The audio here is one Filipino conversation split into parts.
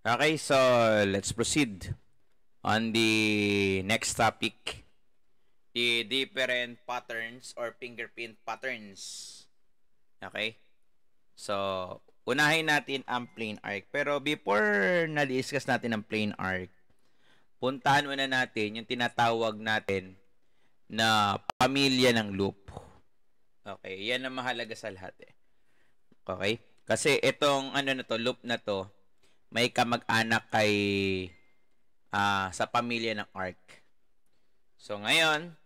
Okay, so let's proceed on the next topic. The different patterns or fingerprint patterns. Okay? So, unahin natin ang plain arc. Pero before na-discuss natin ang plain arc, puntahan muna natin yung tinatawag natin na pamilya ng loop. Okay, yan ang mahalaga sa lahat eh. Okay? Kasi itong ano na to, loop na to, may kamag-anak kay uh, sa pamilya ng Ark. So ngayon,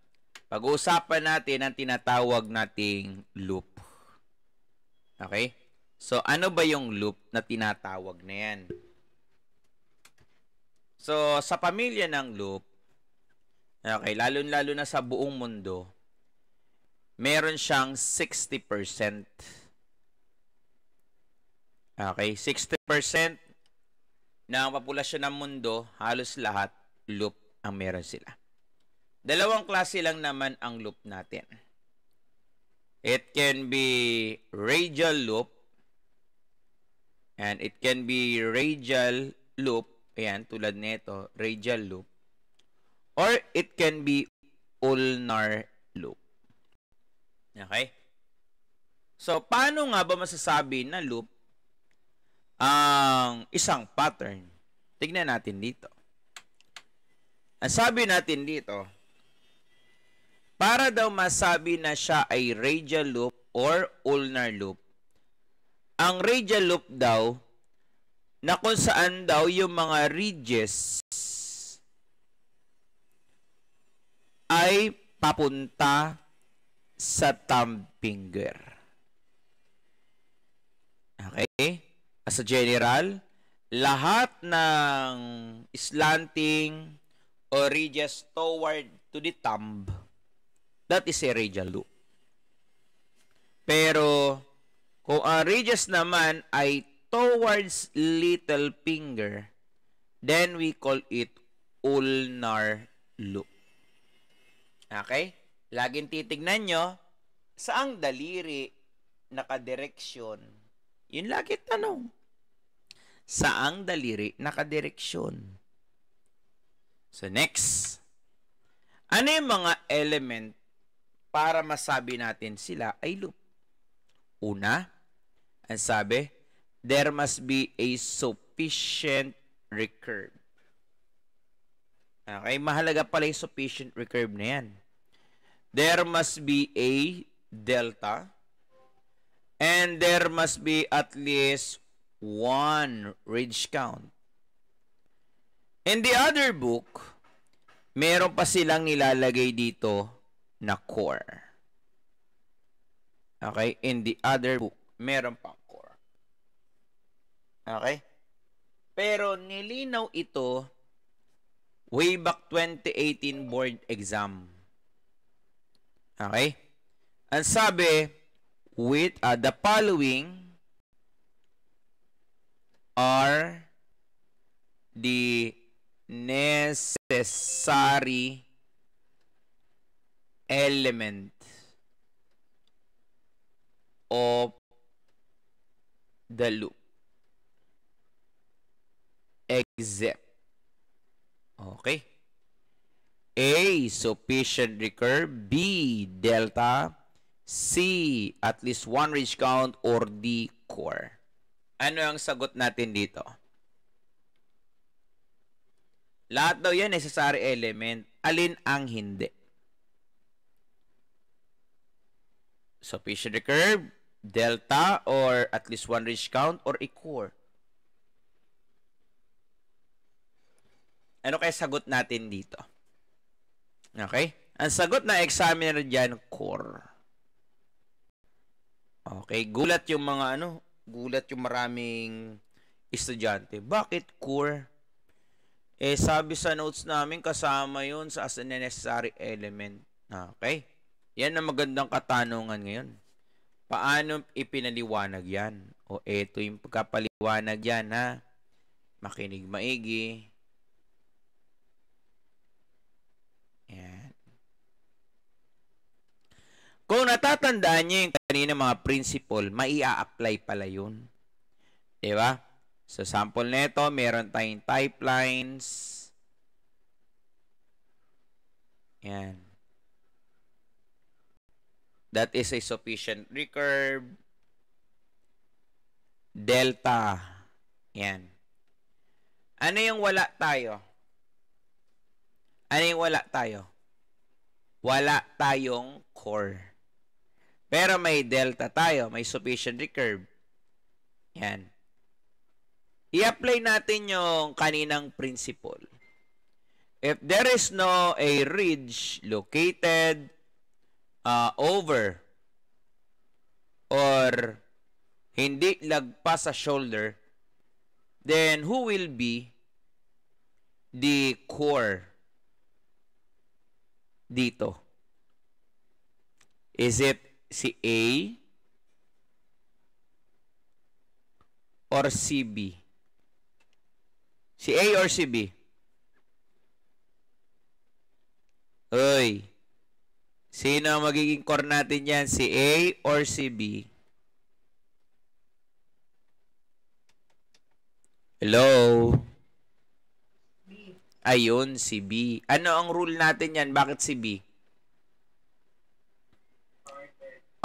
pag-uusapan natin ang tinatawag nating loop. Okay? So ano ba yung loop na tinatawag na yan? So sa pamilya ng loop, okay, lalo-lalo na sa buong mundo, meron siyang 60%. Okay, 60% ng populasyon ng mundo, halos lahat loop ang meron sila. Dalawang klase lang naman ang loop natin. It can be radial loop and it can be radial loop, ayan, tulad nito, radial loop, or it can be ulnar loop. Okay? So, paano nga ba masasabi na loop ang isang pattern. Tignan natin dito. Ang sabi natin dito, para daw masabi na siya ay radial loop or ulnar loop, ang radial loop daw na kung saan daw yung mga ridges ay papunta sa thumb finger. Okay? as a general, lahat ng slanting or ridges toward to the thumb, that is a radial loop. Pero, kung ang ridges naman ay towards little finger, then we call it ulnar loop. Okay? Laging titignan nyo, saang daliri nakadireksyon yun lagi tanong. Saang daliri nakadireksyon? So next, ano yung mga element para masabi natin sila ay loop? Una, ang sabi, there must be a sufficient recurve. Okay, mahalaga pala yung sufficient recurve na yan. There must be a delta And there must be at least one ridge count. In the other book, meron pa silang nilalagay dito na core. Okay? In the other book, meron pa core. Okay? Pero nilinaw ito way back 2018 board exam. Okay? Ang sabi, with uh, the following are the necessary element of the loop except okay A sufficient recurve B delta C, at least one reach count, or D, core. Ano ang sagot natin dito? Lahat daw yan necessary element. Alin ang hindi? So, pitch the curve, delta, or at least one reach count, or a core. Ano kaya sagot natin dito? Okay? Ang sagot na examiner dyan, core. Okay, gulat yung mga ano, gulat yung maraming estudyante. Bakit core? Eh, sabi sa notes namin, kasama yun sa as a necessary element. Ah, okay? Yan ang magandang katanungan ngayon. Paano ipinaliwanag yan? O eto yung pagkapaliwanag yan, ha? Makinig maigi. Kung natatandaan niyo yung kanina mga principle, maia-apply pala yun. Di ba? So, sample nito, meron tayong pipelines. Yan. That is a sufficient recurve. Delta. Yan. Ano yung wala tayo? Ano yung wala tayo? Wala tayong core. Pero may delta tayo, may sufficiently curve. Yan. I-apply natin yung kaninang principle. If there is no a ridge located uh, over or hindi lagpas sa shoulder, then who will be the core dito? Is it si A or si B? Si A or si B? Uy, sino ang magiging core natin yan? Si A or si B? Hello? B. Ayun, si B. Ano ang rule natin yan? Bakit si B?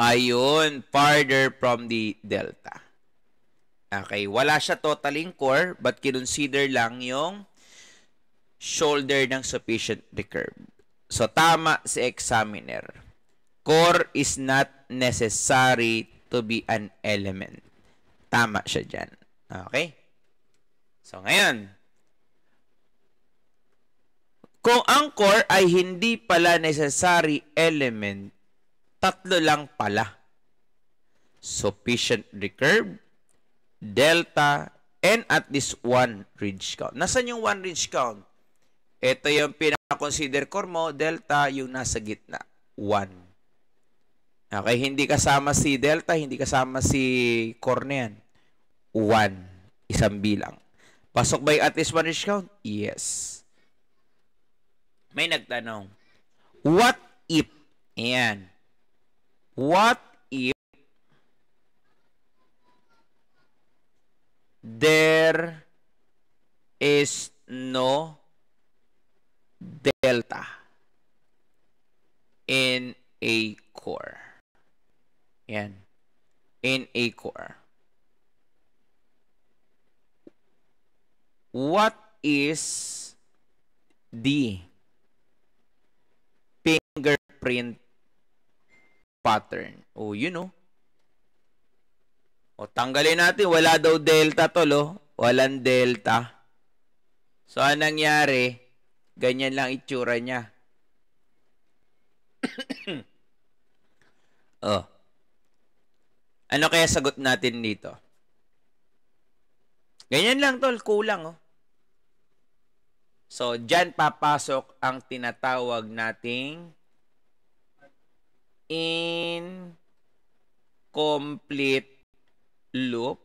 Ayun, farther from the delta. Okay, wala siya totaling core but kinonsider lang yung shoulder ng sufficient recurve. So, tama si examiner. Core is not necessary to be an element. Tama siya dyan. Okay? So, ngayon, kung ang core ay hindi pala necessary element, tatlo lang pala. Sufficient recurve, delta, and at least one ridge count. Nasaan yung one ridge count? Ito yung pinaka ko mo, delta, yung nasa gitna, One. Okay, hindi kasama si delta, hindi kasama si core One. isang bilang. Pasok ba yung at least one ridge count? Yes. May nagtanong, what if, ayan, What if there is no delta in a core? Yan. In a core. What is the fingerprint pattern. O, oh, you know. O, oh. oh, tanggalin natin. Wala daw delta tol, oh. Walang delta. So, anong nangyari? Ganyan lang itsura niya. oh. Ano kaya sagot natin dito? Ganyan lang tol, kulang oh. So, dyan papasok ang tinatawag nating in complete loop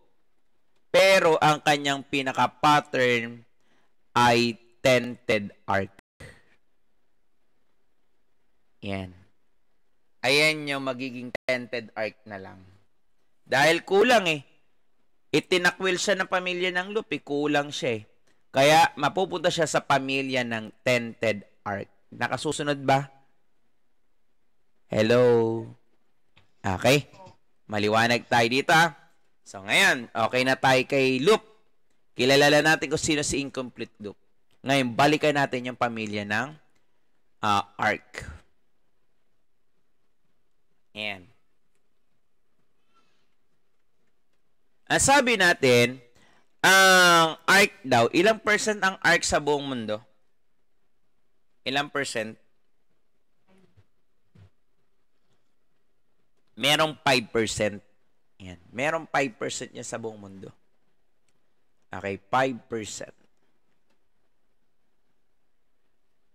pero ang kanyang pinaka-pattern ay tented arc. Yan. Ayan yung magiging tented arc na lang. Dahil kulang eh. Itinakwil siya ng pamilya ng loop eh. Kulang siya eh. Kaya mapupunta siya sa pamilya ng tented arc. Nakasusunod ba? Hello? Okay. Maliwanag tayo dito ha. So ngayon, okay na tayo kay loop. Kilala natin kung sino si incomplete loop. Ngayon, balikan natin yung pamilya ng uh, ah, arc. Ayan. Ang sabi natin, ang arc daw, ilang percent ang arc sa buong mundo? Ilang percent? merong 5%. Yan. Merong 5% niya sa buong mundo. Okay, 5%.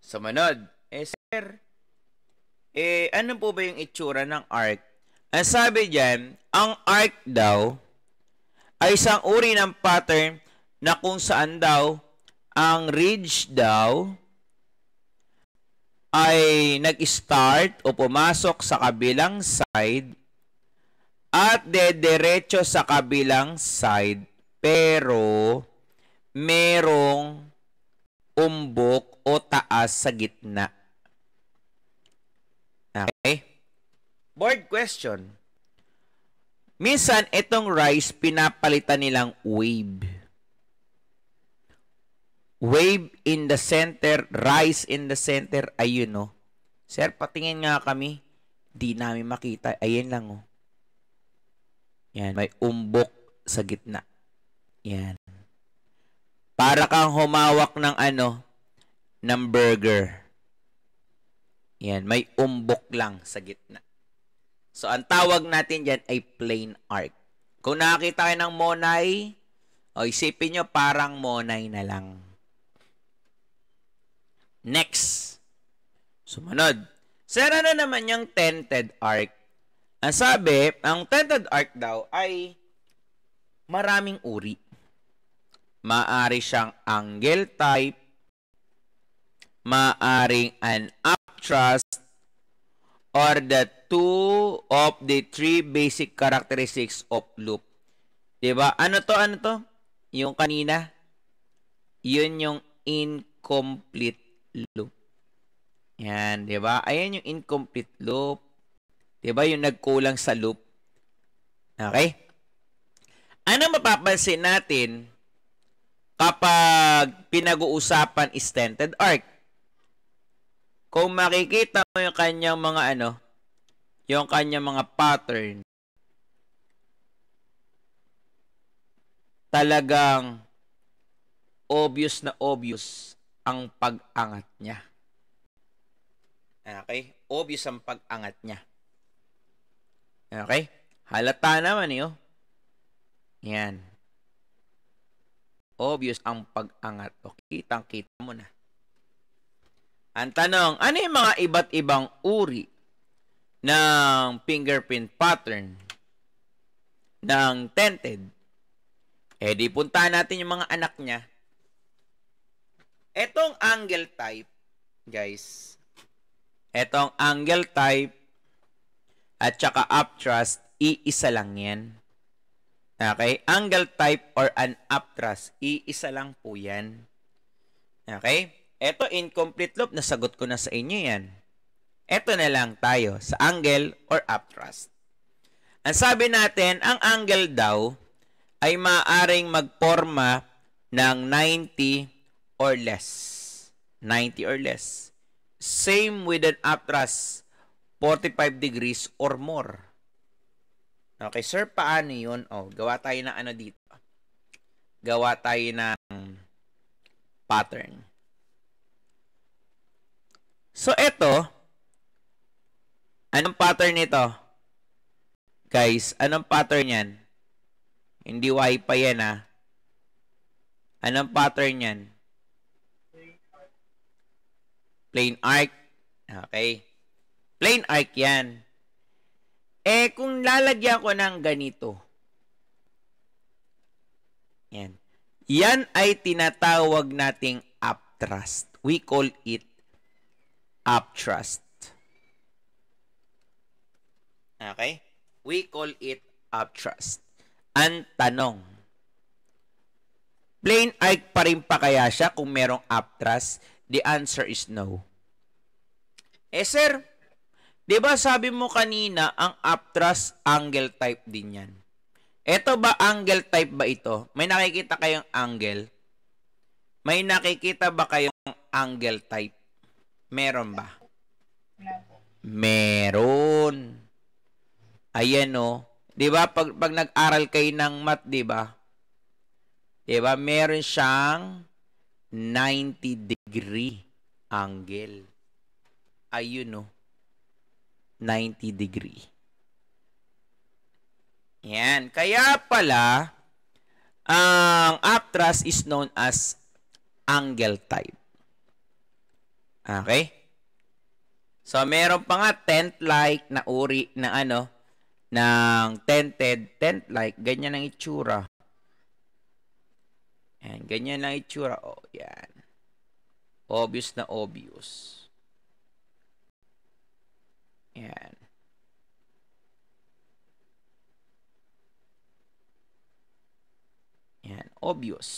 Sumunod. Eh, sir, eh, ano po ba yung itsura ng arc? Ang sabi dyan, ang arc daw ay isang uri ng pattern na kung saan daw ang ridge daw ay nag-start o pumasok sa kabilang side at dederecho sa kabilang side pero merong umbok o taas sa gitna. Okay? Board question. Minsan, itong rice pinapalitan nilang wave. Wave in the center, rise in the center. Ayun, no? Oh. Sir, patingin nga kami. Di namin makita. Ayun lang, oh. Yan, may umbok sa gitna. Yan. Para kang humawak ng ano, ng burger. Yan, may umbok lang sa gitna. So, ang tawag natin dyan ay plain arc. Kung nakakita kayo ng monay, o isipin nyo parang monay na lang. Next. Sumunod. Sir, ano naman yung tented arc? Ang sabi, ang tented arc daw ay maraming uri. Maari siyang angle type, maaring an up or the two of the three basic characteristics of loop. Diba? Ano to? Ano to? Yung kanina? Yun yung incomplete loop. Yan, di ba? Ayan yung incomplete loop. Di ba? Yung nagkulang sa loop. Okay? Ano mapapansin natin kapag pinag-uusapan extended arc? Kung makikita mo yung kanyang mga ano, yung kanyang mga pattern, talagang obvious na obvious ang pag-angat niya. Okay? Obvious ang pag-angat niya. Okay? Halata naman yun. Eh, oh. Yan. Obvious ang pag-angat. O, kitang-kita mo na. Ang tanong, ano yung mga iba't ibang uri ng fingerprint pattern ng tented? Eh di punta natin yung mga anak niya Etong angle type, guys, etong angle type at saka up thrust, iisa lang yan. Okay? Angle type or an up thrust, iisa lang po yan. Okay? Ito, incomplete loop, nasagot ko na sa inyo yan. Ito na lang tayo sa angle or up thrust. Ang sabi natin, ang angle daw ay maaring magporma ng 90 or less. 90 or less. Same with an up thrust, 45 degrees or more. Okay, sir, paano yun? Oh, gawa tayo ng ano dito. Gawa tayo ng pattern. So, ito, anong pattern nito? Guys, anong pattern yan? Hindi wifi yan, ha? Ah. Anong pattern yan? Plain arc. Okay? Plain arc yan. Eh, kung lalagyan ko ng ganito. Yan. Yan ay tinatawag nating upthrust. We call it upthrust. Okay? We call it upthrust. Ang tanong, plain arc pa rin pa kaya siya kung merong upthrust? The answer is no. Eh sir, 'di ba sabi mo kanina ang up angle type din 'yan? Ito ba angle type ba ito? May nakikita kayong angle? May nakikita ba kayong angle type? Meron ba? Meron. Ayan o. Oh. Di ba pag, pag nag-aral kayo ng math, di ba? Di ba? Meron siyang 90 degree angle. Ayun no. 90 degree. Yan. Kaya pala, ang up thrust is known as angle type. Okay? So, meron pa nga tent-like na uri na ano, ng tented, tent-like, ganyan ang itsura. Yan, ganyan lang itsura. oh, yan. Obvious na obvious. Yan. Yan, obvious.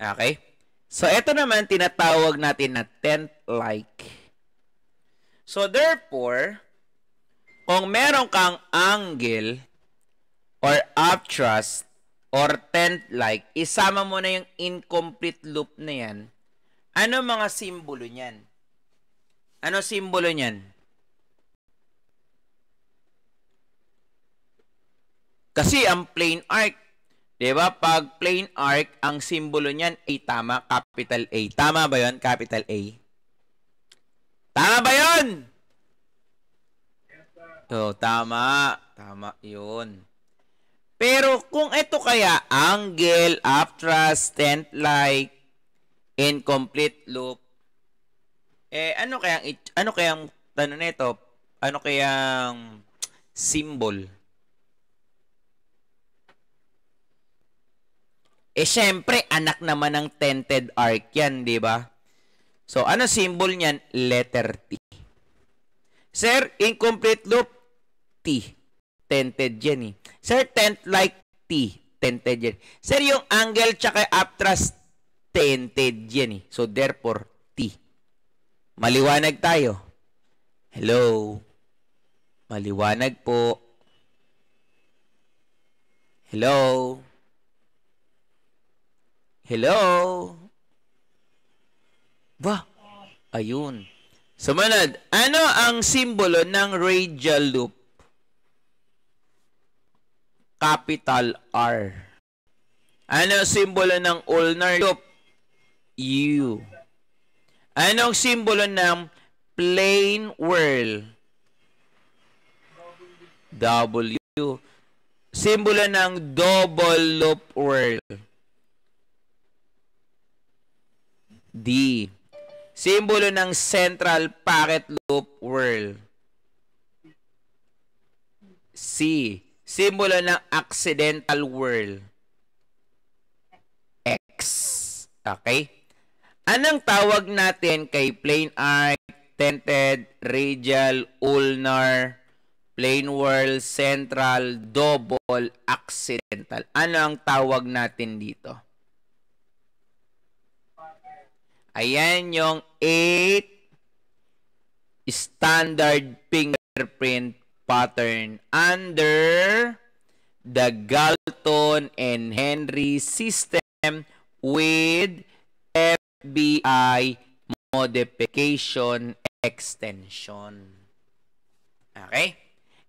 Okay? So, ito naman tinatawag natin na tent-like. So, therefore, kung meron kang angle or upthrust or tent like, isama mo na yung incomplete loop na yan, ano mga simbolo niyan? Ano simbolo niyan? Kasi ang plain arc, 'di ba? Pag plain arc, ang simbolo niyan ay tama, capital A. Tama ba 'yon? Capital A. Tama ba 'yon? Yes, so, tama. Tama 'yon. Pero kung ito kaya angle, upthrust, stent like, incomplete loop, eh ano kaya ano kaya ang tanong nito? Ano kaya ang symbol? Eh syempre anak naman ng tented arc 'yan, 'di ba? So ano symbol niyan? Letter T. Sir, incomplete loop T tented yan eh. Sir, tent like T. Tented yan. Sir, yung angle tsaka upthrust tented yan eh. So, therefore, T. Maliwanag tayo. Hello? Maliwanag po. Hello? Hello? Ba? Ayun. Sumunod, ano ang simbolo ng radial loop? capital R. Ano simbolo ng ulnar loop? U. Ano ang simbolo ng plain whirl? W. Simbolo ng double loop whirl. D. Simbolo ng central packet loop whirl. C. Simbolo ng accidental whirl. X. Okay? Anong tawag natin kay plain arc, tented, radial, ulnar, plain whirl, central, double, accidental? Ano ang tawag natin dito? Ayan yung 8 standard fingerprint pattern under the Galton and Henry system with FBI modification extension. Okay?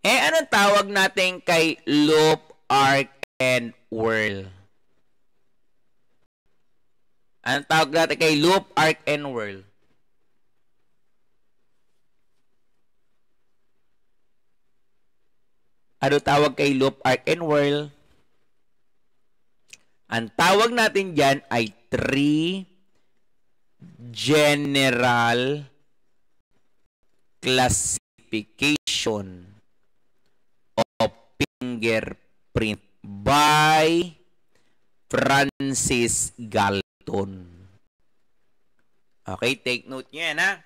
Eh, anong tawag natin kay loop, arc, and whirl? Anong tawag natin kay loop, arc, and whirl? Ano tawag kay loop, arc, and whirl? Ang tawag natin dyan ay three general classification of fingerprint by Francis Galton. Okay, take note nyo yan ha.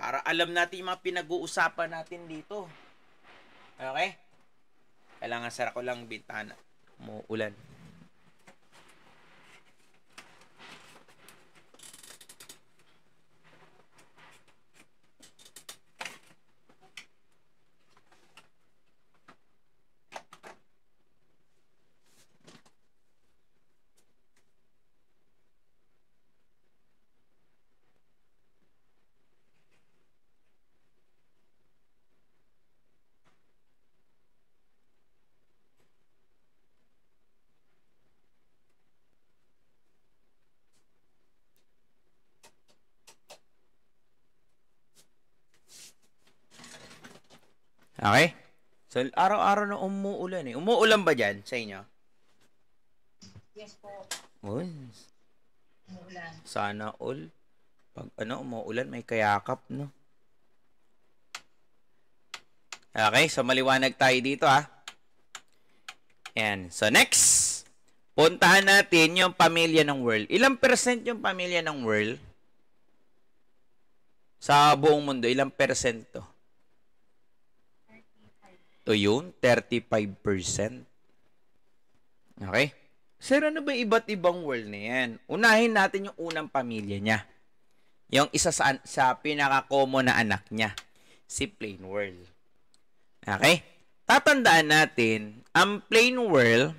Para alam natin yung mga pinag-uusapan natin dito. Okay? Kailangan sara ko lang bintana. Mo ulan. Okay? So, araw-araw na umuulan eh. Umuulan ba dyan sa inyo? Yes po. Uy. Umuulan. Sana all. Pag ano, umuulan, may kayakap, no? Okay, so maliwanag tayo dito, ha? And so next, puntahan natin yung pamilya ng world. Ilang percent yung pamilya ng world? Sa buong mundo, ilang percent to? O yun, 35%. Okay? Sir, ano ba iba't ibang world na yan? Unahin natin yung unang pamilya niya. Yung isa sa, sa pinaka-common na anak niya. Si plain world. Okay? Tatandaan natin, ang plain world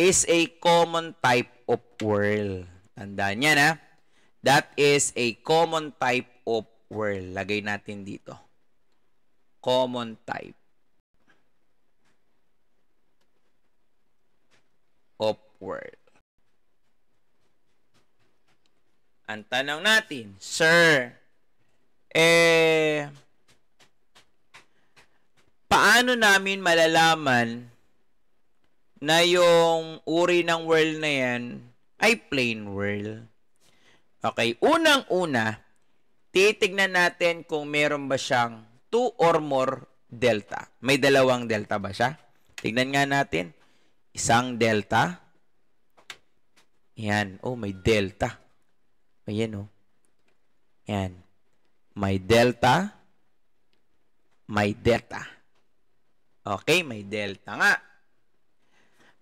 is a common type of world. Tandaan yan ha. That is a common type of world. Lagay natin dito. Common type. upward. Ang tanong natin, Sir, eh, paano namin malalaman na yung uri ng world na yan ay plain world? Okay, unang-una, titignan natin kung meron ba siyang 2 or more delta. May dalawang delta ba siya? Tignan nga natin. Isang delta. Yan. Oh, may delta. Ayan, oh. Yan. May delta. May delta. Okay, may delta nga.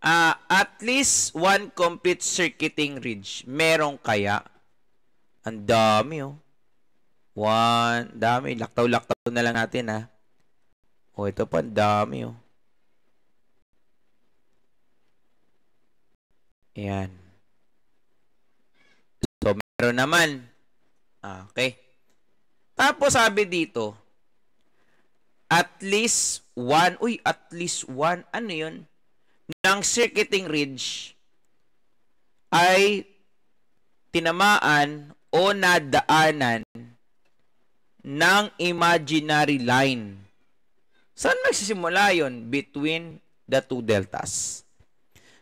Uh, at least one complete circuiting ridge. Meron kaya? Ang dami, oh. One, dami. Laktaw-laktaw na lang natin, ha. Ah. oh, ito pa, ang dami, oh. Ayan. So, meron naman. Ah, okay. Tapos sabi dito, at least one, uy, at least one, ano yun? Ng circuiting ridge ay tinamaan o nadaanan ng imaginary line. Saan magsisimula yon Between the two deltas.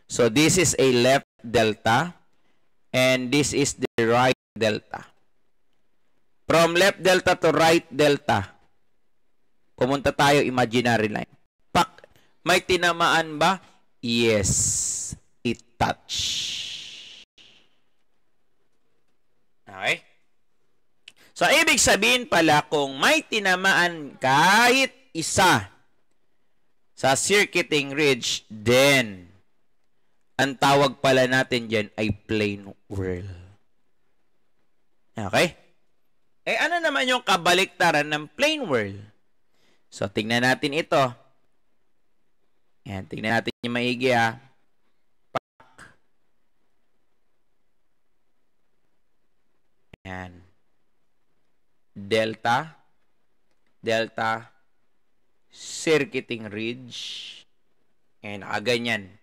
So this is a left delta and this is the right delta. From left delta to right delta, pumunta tayo imaginary line. Pak, may tinamaan ba? Yes, it touch. Okay? So, ibig sabihin pala kung may tinamaan kahit isa sa circuiting ridge, then ang tawag pala natin dyan ay plain whirl. Okay? Eh ano naman yung kabaliktaran ng plain world? So tingnan natin ito. Yan, tingnan natin yung maigi ha. Pak. Yan. Delta. Delta. Circuiting ridge. Yan, nakaganyan.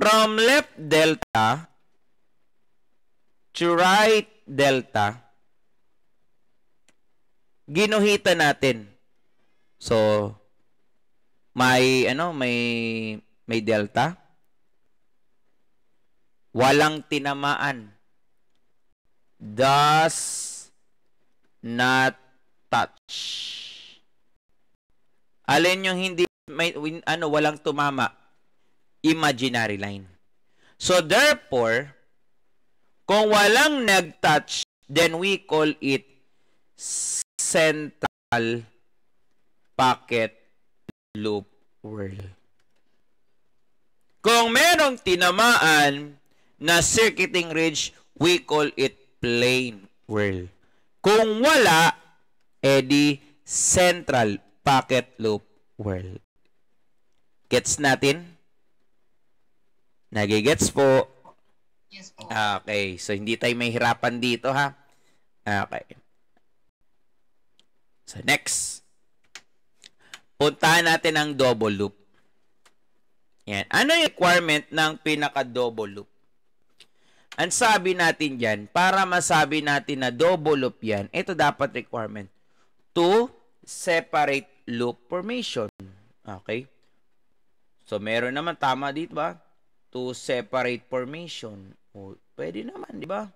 From left delta to right delta, ginuhita natin. So, may, ano, may, may delta. Walang tinamaan. Does not touch. Alin yung hindi, may, ano, walang tumama? imaginary line. So therefore, kung walang nag-touch, then we call it central pocket loop world. Kung merong tinamaan na circuiting ridge, we call it plane world. Kung wala, edi central pocket loop whirl. Gets natin? Nagigets po? Yes po. Ah, okay. So, hindi tayo mahirapan dito, ha? Ah, okay. So, next. Puntahan natin ang double loop. Yan. Ano yung requirement ng pinaka-double loop? Ang sabi natin dyan, para masabi natin na double loop yan, ito dapat requirement. To separate loop formation. Okay? So, meron naman. Tama dito ba? to separate formation. O, pwede naman, di ba?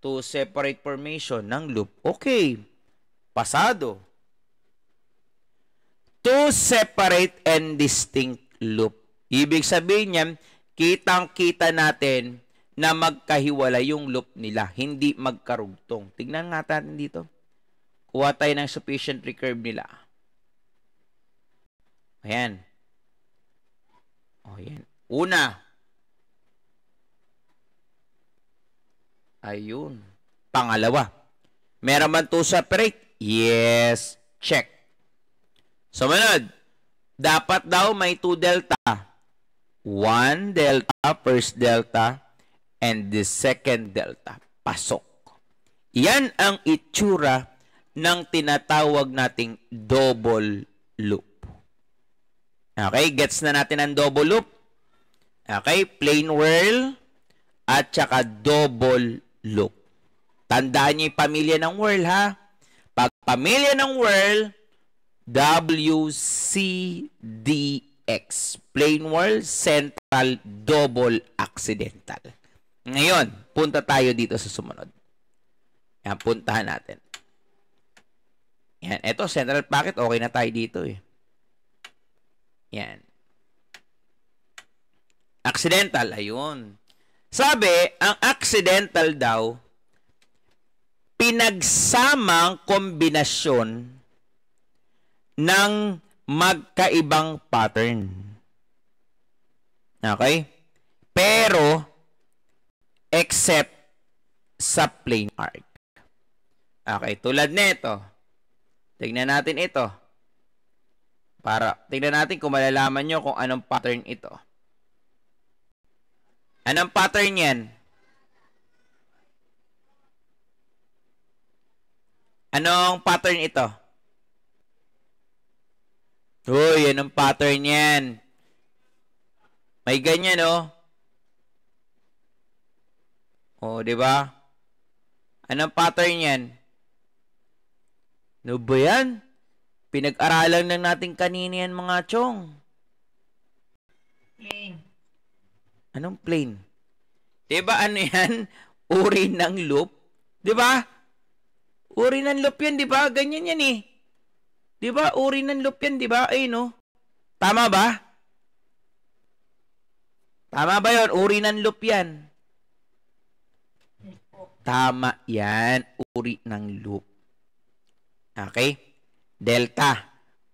To separate formation ng loop. Okay. Pasado. To separate and distinct loop. Ibig sabihin niyan, kitang-kita natin na magkahiwala yung loop nila, hindi magkarugtong. Tignan nga natin dito. Kuha tayo ng sufficient recurve nila. Ayan. O, ayan. Una, ayun. Pangalawa, meron man to separate? Yes, check. Sumunod, dapat daw may 2 delta. 1 delta, first delta, and the second delta. Pasok. Yan ang itsura ng tinatawag nating double loop. Okay, gets na natin ang double loop. Okay? Plain whirl at saka double loop. Tandaan niyo yung pamilya ng whirl, ha? Pag pamilya ng whirl, WCDX. Plain whirl, central, double, accidental. Ngayon, punta tayo dito sa sumunod. Yan, puntahan natin. Yan, eto, central packet, okay na tayo dito eh. Yan. Accidental, ayun. Sabi, ang accidental daw, pinagsamang kombinasyon ng magkaibang pattern. Okay? Pero, except sa plain arc. Okay, tulad nito. Tingnan natin ito. Para, tingnan natin kung malalaman nyo kung anong pattern ito. Anong pattern yan? Anong pattern ito? Uy, anong pattern yan? May ganyan, no? Oh. oh, di ba? Anong pattern yan? Ano ba yan? Pinag-aralan lang natin kanina yan, mga chong. Okay. Eh, Anong plane? Diba ano yan? Uri ng loop. Diba? Uri ng loop yan, diba? Ganyan yan eh. Diba? Uri ng loop yan, diba? Ay no. Tama ba? Tama ba yon? Uri ng loop yan. Tama yan. Uri ng loop. Okay? Delta.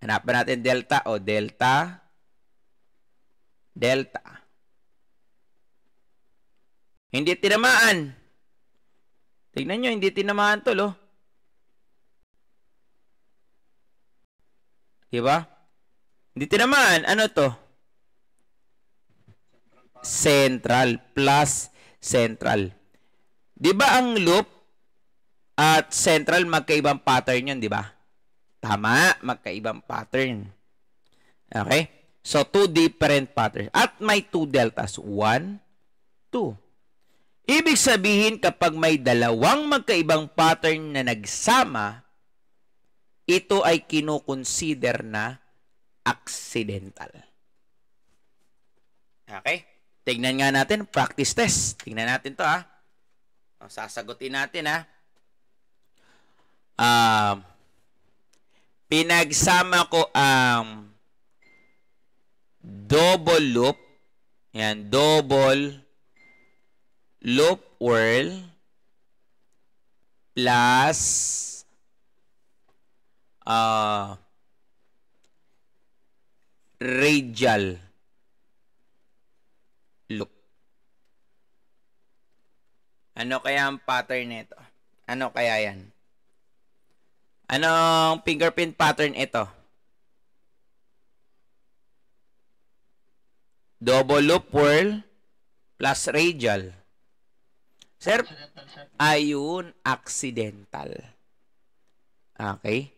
Hanapan natin delta o delta. Delta. Hindi tinamaan. Tignan nyo, hindi tinamaan tol, oh. Diba? Hindi tinamaan. Ano to? Central plus central. Diba ang loop at central magkaibang pattern yun, diba? Tama, magkaibang pattern. Okay? So, two different patterns. At may two deltas. One, two. Ibig sabihin kapag may dalawang magkaibang pattern na nagsama, ito ay kinukonsider na accidental. Okay? Tignan nga natin, practice test. Tignan natin to ha. O, sasagutin natin ha. Um, pinagsama ko ang um, double loop. Yan, double loop whirl plus uh, radial loop. Ano kaya ang pattern nito? Ano kaya yan? Anong fingerprint pattern ito? Double loop whirl plus radial. Sir, accidental, sir. ayun, accidental. Okay?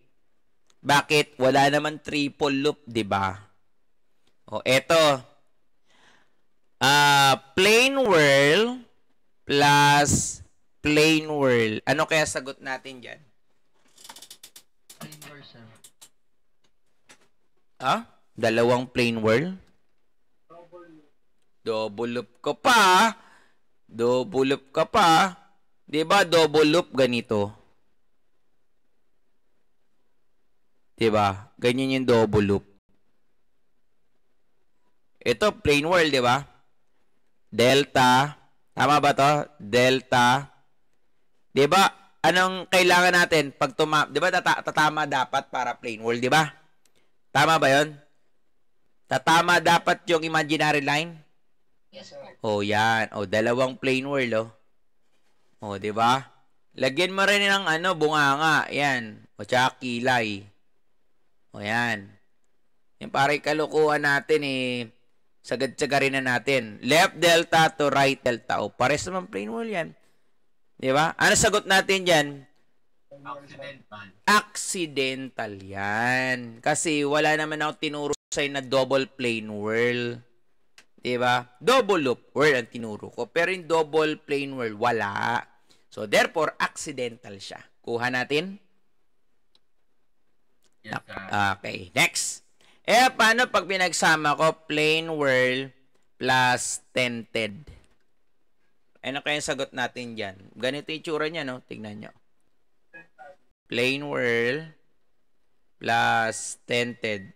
Bakit? Wala naman triple loop, di ba? O, eto. Uh, plain whirl plus plain whirl. Ano kaya sagot natin dyan? Plain whirl, sir. Ha? Huh? Dalawang plain whirl? Double loop. Double loop ko pa. Double loop ka pa. Di ba double loop ganito? Di ba? Ganyan yung double loop. Ito, plain world, di ba? Delta. Tama ba to? Delta. Di ba? Anong kailangan natin pag tuma... Di ba tata tatama dapat para plain world, di ba? Tama ba yon? Tatama dapat yung imaginary line? Yes, sir. Oh, yan. Oh, dalawang plain whirl, oh. Oh, 'di ba? Lagyan mo rin ng ano, bunganga. Yan. O tsaka kilay. O yan. Yan para kalukuhan natin eh. Sagad-saga rin na natin. Left delta to right delta. O oh, pares naman plain wall yan. Di ba? Ano sagot natin dyan? Accidental. Accidental yan. Kasi wala naman ako tinuro sa'yo na double plane whirl. Diba? Double loop whirl ang tinuro ko. Pero yung double plane world, wala. So, therefore, accidental siya. Kuha natin. Yes, okay, next. Eh, paano pag pinagsama ko plane world plus tented? Ano kaya yung sagot natin dyan? Ganito yung tsura niya, no? Tingnan nyo. Plane world plus tented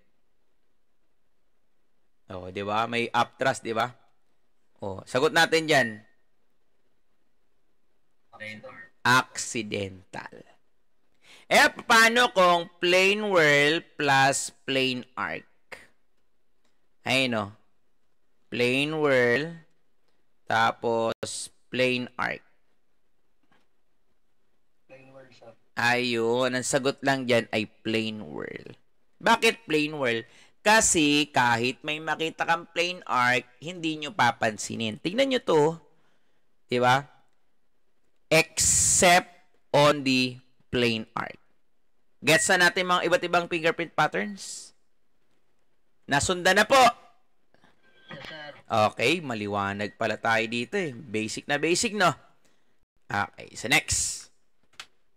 Oh, 'di ba? May uptrust, 'di ba? Oh, sagot natin diyan. Accidental. Eh, paano kung plane whirl plus plane arc? Ayun, no? Oh. Plane whirl, tapos plane arc. Plane whirl siya. Ayun, ang sagot lang diyan ay plane whirl. Bakit plane whirl? Kasi kahit may makita kang plain arc, hindi nyo papansinin. Tingnan nyo to. Di ba? Except on the plain arc. Gets na natin mga iba't ibang fingerprint patterns? Nasundan na po! Okay, maliwanag pala tayo dito eh. Basic na basic, no? Okay, so next.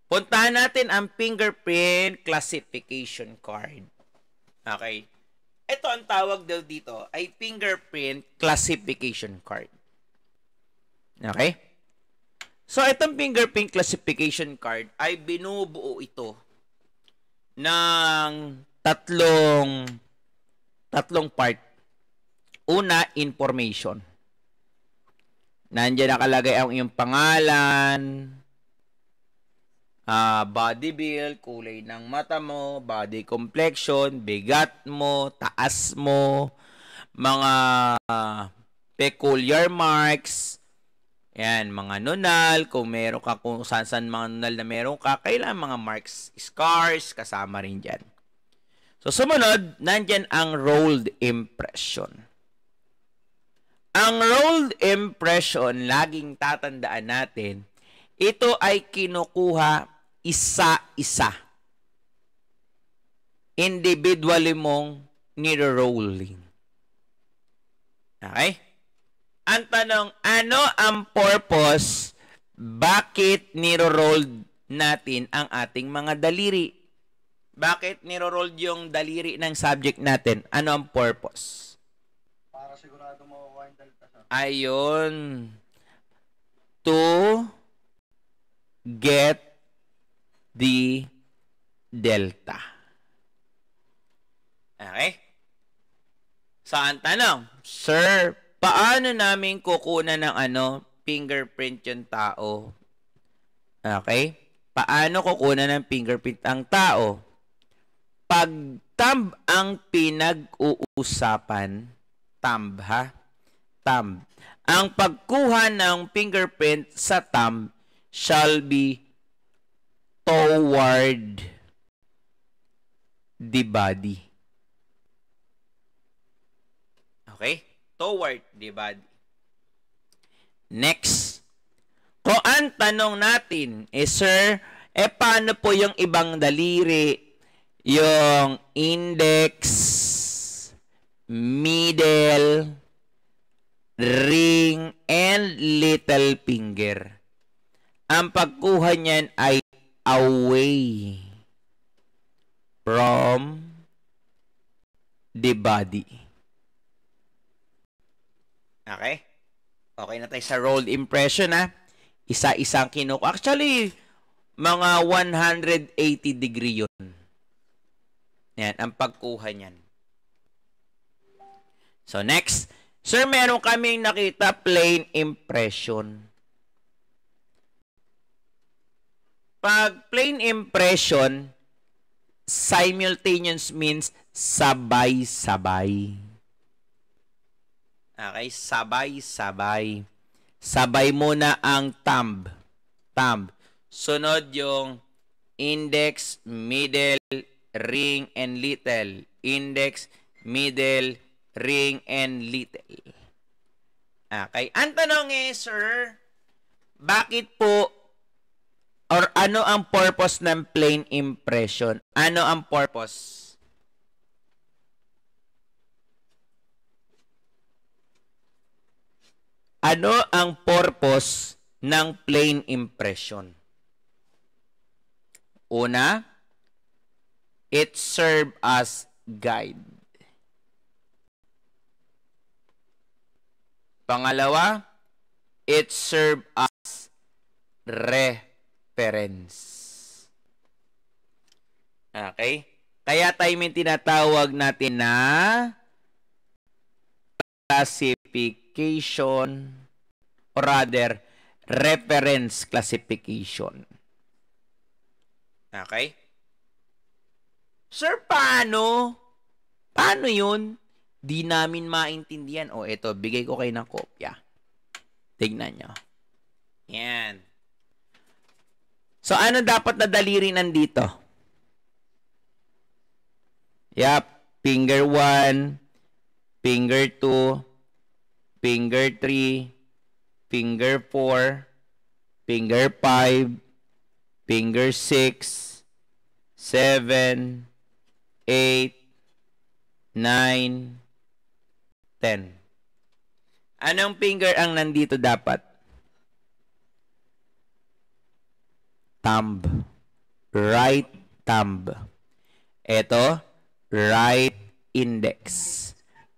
Puntahan natin ang fingerprint classification card. Okay. Ito ang tawag daw dito ay fingerprint classification card. Okay? So, itong fingerprint classification card ay binubuo ito ng tatlong tatlong part. Una, information. Nandiyan nakalagay ang iyong pangalan, uh, body build, kulay ng mata mo, body complexion, bigat mo, taas mo, mga uh, peculiar marks, yan, mga nunal, kung meron ka, kung saan saan mga nunal na meron ka, kailangan mga marks, scars, kasama rin dyan. So, sumunod, nandyan ang rolled impression. Ang rolled impression, laging tatandaan natin, ito ay kinukuha isa-isa. Individually mong nire-rolling. Okay? Ang tanong, ano ang purpose bakit niro-rolled natin ang ating mga daliri? Bakit niro-rolled yung daliri ng subject natin? Ano ang purpose? Para sigurado mawawindal ka sa... Ayun. To get the delta. Okay? So, tanong, Sir, paano namin kukunan ng ano, fingerprint yung tao? Okay? Paano kukunan ng fingerprint ang tao? Pag thumb ang pinag-uusapan, thumb ha? Thumb. Ang pagkuha ng fingerprint sa thumb shall be toward the body. Okay? Toward the body. Next. Kung ang tanong natin eh, Sir, eh paano po yung ibang daliri? Yung index, middle, ring, and little finger. Ang pagkuha niyan ay away from the body. Okay? Okay na tayo sa role impression ha. Isa-isang kinukuha. Actually, mga 180 degree yun. Yan, ang pagkuha niyan. So, next. Sir, meron kaming nakita plain impression. Pag plain impression, simultaneous means sabay-sabay. Okay, sabay-sabay. Sabay muna ang thumb. Thumb. Sunod yung index, middle, ring, and little. Index, middle, ring, and little. Okay. Ang tanong eh, sir, bakit po Or ano ang purpose ng plain impression? Ano ang purpose? Ano ang purpose ng plain impression? Una, it serve as guide. Pangalawa, it serve as reference parents. Okay? Kaya tayo may tinatawag natin na classification or rather reference classification. Okay? Sir, paano? Paano yun? Di namin maintindihan. O, oh, ito, bigay ko kayo ng kopya. Tignan nyo. Yan. So, ano dapat na daliri nandito? Yep. Finger 1, finger 2, finger 3, finger 4, finger 5, finger 6, 7, 8, 9, 10. Anong finger ang nandito dapat? thumb. Right thumb. Ito, right index.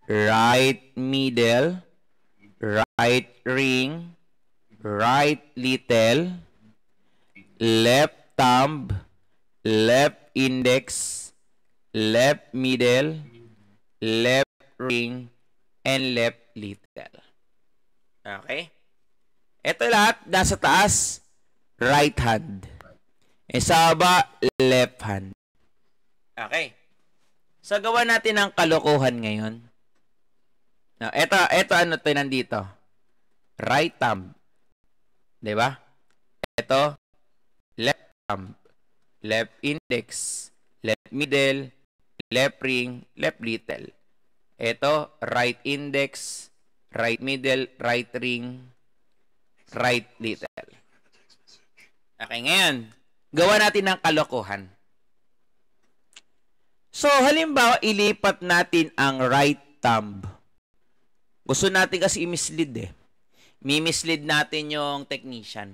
Right middle. Right ring. Right little. Left thumb. Left index. Left middle. Left ring. And left little. Okay? Ito lahat nasa taas. Right hand. Isaba, eh, left hand. Okay. So, gawa natin ang kalokohan ngayon. Now, eto, eto ano to nandito. Right thumb. ba? Diba? Eto, left thumb. Left index. Left middle. Left ring. Left little. Eto, right index. Right middle. Right ring. Right little. Okay, ngayon gawa natin ng kalokohan. So, halimbawa, ilipat natin ang right thumb. Gusto natin kasi i-mislead eh. Mi-mislead natin yung technician.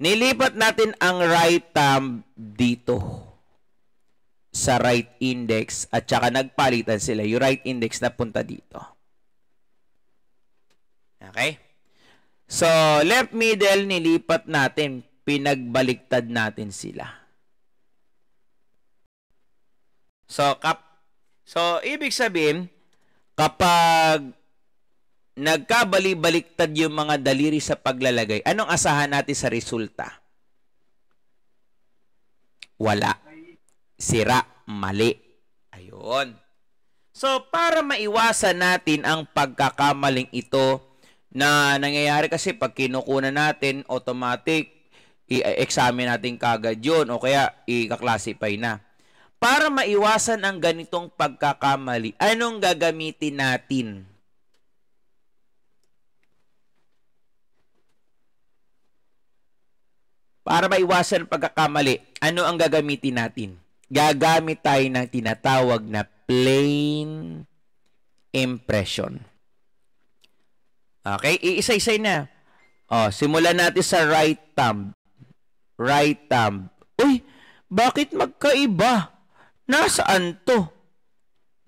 Nilipat natin ang right thumb dito sa right index at saka nagpalitan sila. Yung right index na punta dito. Okay? So, left middle nilipat natin pinagbaliktad natin sila. So, kap so ibig sabihin, kapag nagkabali-baliktad yung mga daliri sa paglalagay, anong asahan natin sa resulta? Wala. Sira. Mali. Ayun. So, para maiwasan natin ang pagkakamaling ito na nangyayari kasi pag kinukunan natin, automatic, i-examine natin kagad yun o kaya i-classify na. Para maiwasan ang ganitong pagkakamali, anong gagamitin natin? Para maiwasan ang pagkakamali, ano ang gagamitin natin? Gagamit tayo ng tinatawag na plain impression. Okay, iisa-isay na. Oh, simulan natin sa right thumb right thumb. Uy, bakit magkaiba? Nasaan to?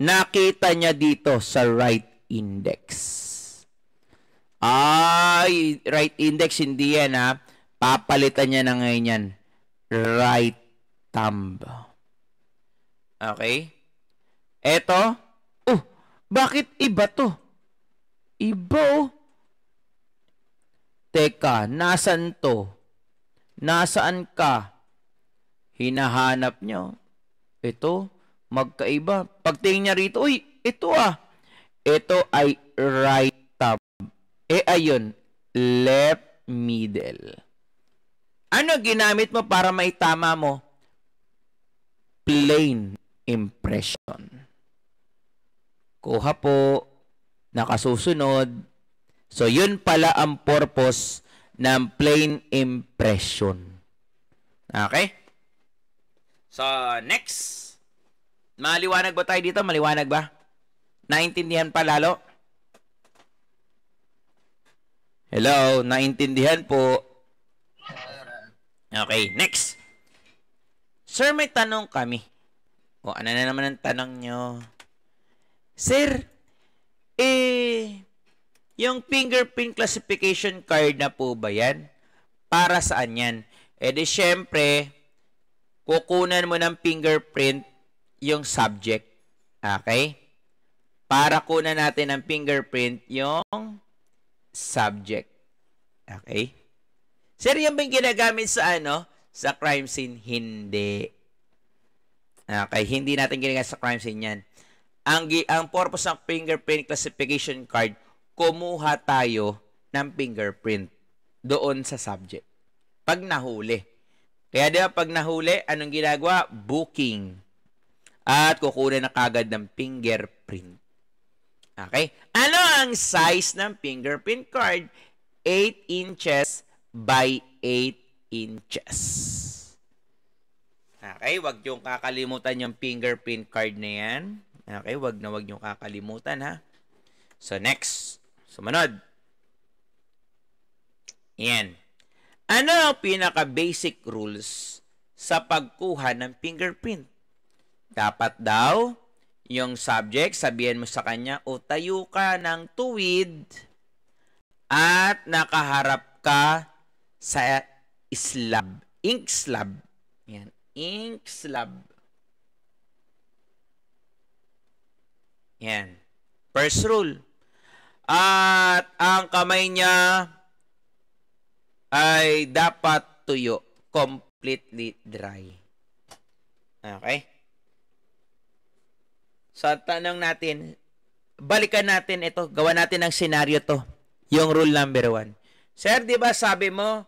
Nakita niya dito sa right index. Ay, right index, hindi yan ha. Papalitan niya na ngayon yan. Right thumb. Okay? Eto. uh, bakit iba to? Iba oh. Teka, nasan to? Nasaan ka? Hinahanap niyo. Ito, magkaiba. Pagtingin niya rito, uy, ito ah. Ito ay right tab. Eh ayun, left middle. Ano ginamit mo para maitama mo? Plain impression. Kuha po, nakasusunod. So yun pala ang purpose ng plain impression. Okay? So, next. Maliwanag ba tayo dito? Maliwanag ba? Naintindihan pa lalo? Hello? Naintindihan po? Okay, next. Sir, may tanong kami. O, ano na naman ang tanong nyo? Sir, eh, yung fingerprint classification card na po ba yan? Para saan yan? E di syempre, kukunan mo ng fingerprint yung subject. Okay? Para kunan natin ng fingerprint yung subject. Okay? Sir, yan ba yung ginagamit sa ano? Sa crime scene? Hindi. Okay, hindi natin ginagamit sa crime scene yan. Ang, ang purpose ng fingerprint classification card kumuha tayo ng fingerprint doon sa subject. Pag nahuli. Kaya di ba pag nahuli, anong ginagawa? Booking. At kukunin na kagad ng fingerprint. Okay? Ano ang size ng fingerprint card? 8 inches by 8 inches. Okay, wag yung kakalimutan yung fingerprint card na yan. Okay, wag na wag yung kakalimutan ha. So next. Sumunod. Yan. Ano ang pinaka-basic rules sa pagkuha ng fingerprint? Dapat daw, yung subject, sabihin mo sa kanya, o tayo ka ng tuwid at nakaharap ka sa slab, ink slab. Yan, ink slab. Yan. First rule, at ang kamay niya ay dapat tuyo. Completely dry. Okay? So, tanong natin, balikan natin ito. Gawa natin ng scenario to. Yung rule number one. Sir, di ba sabi mo,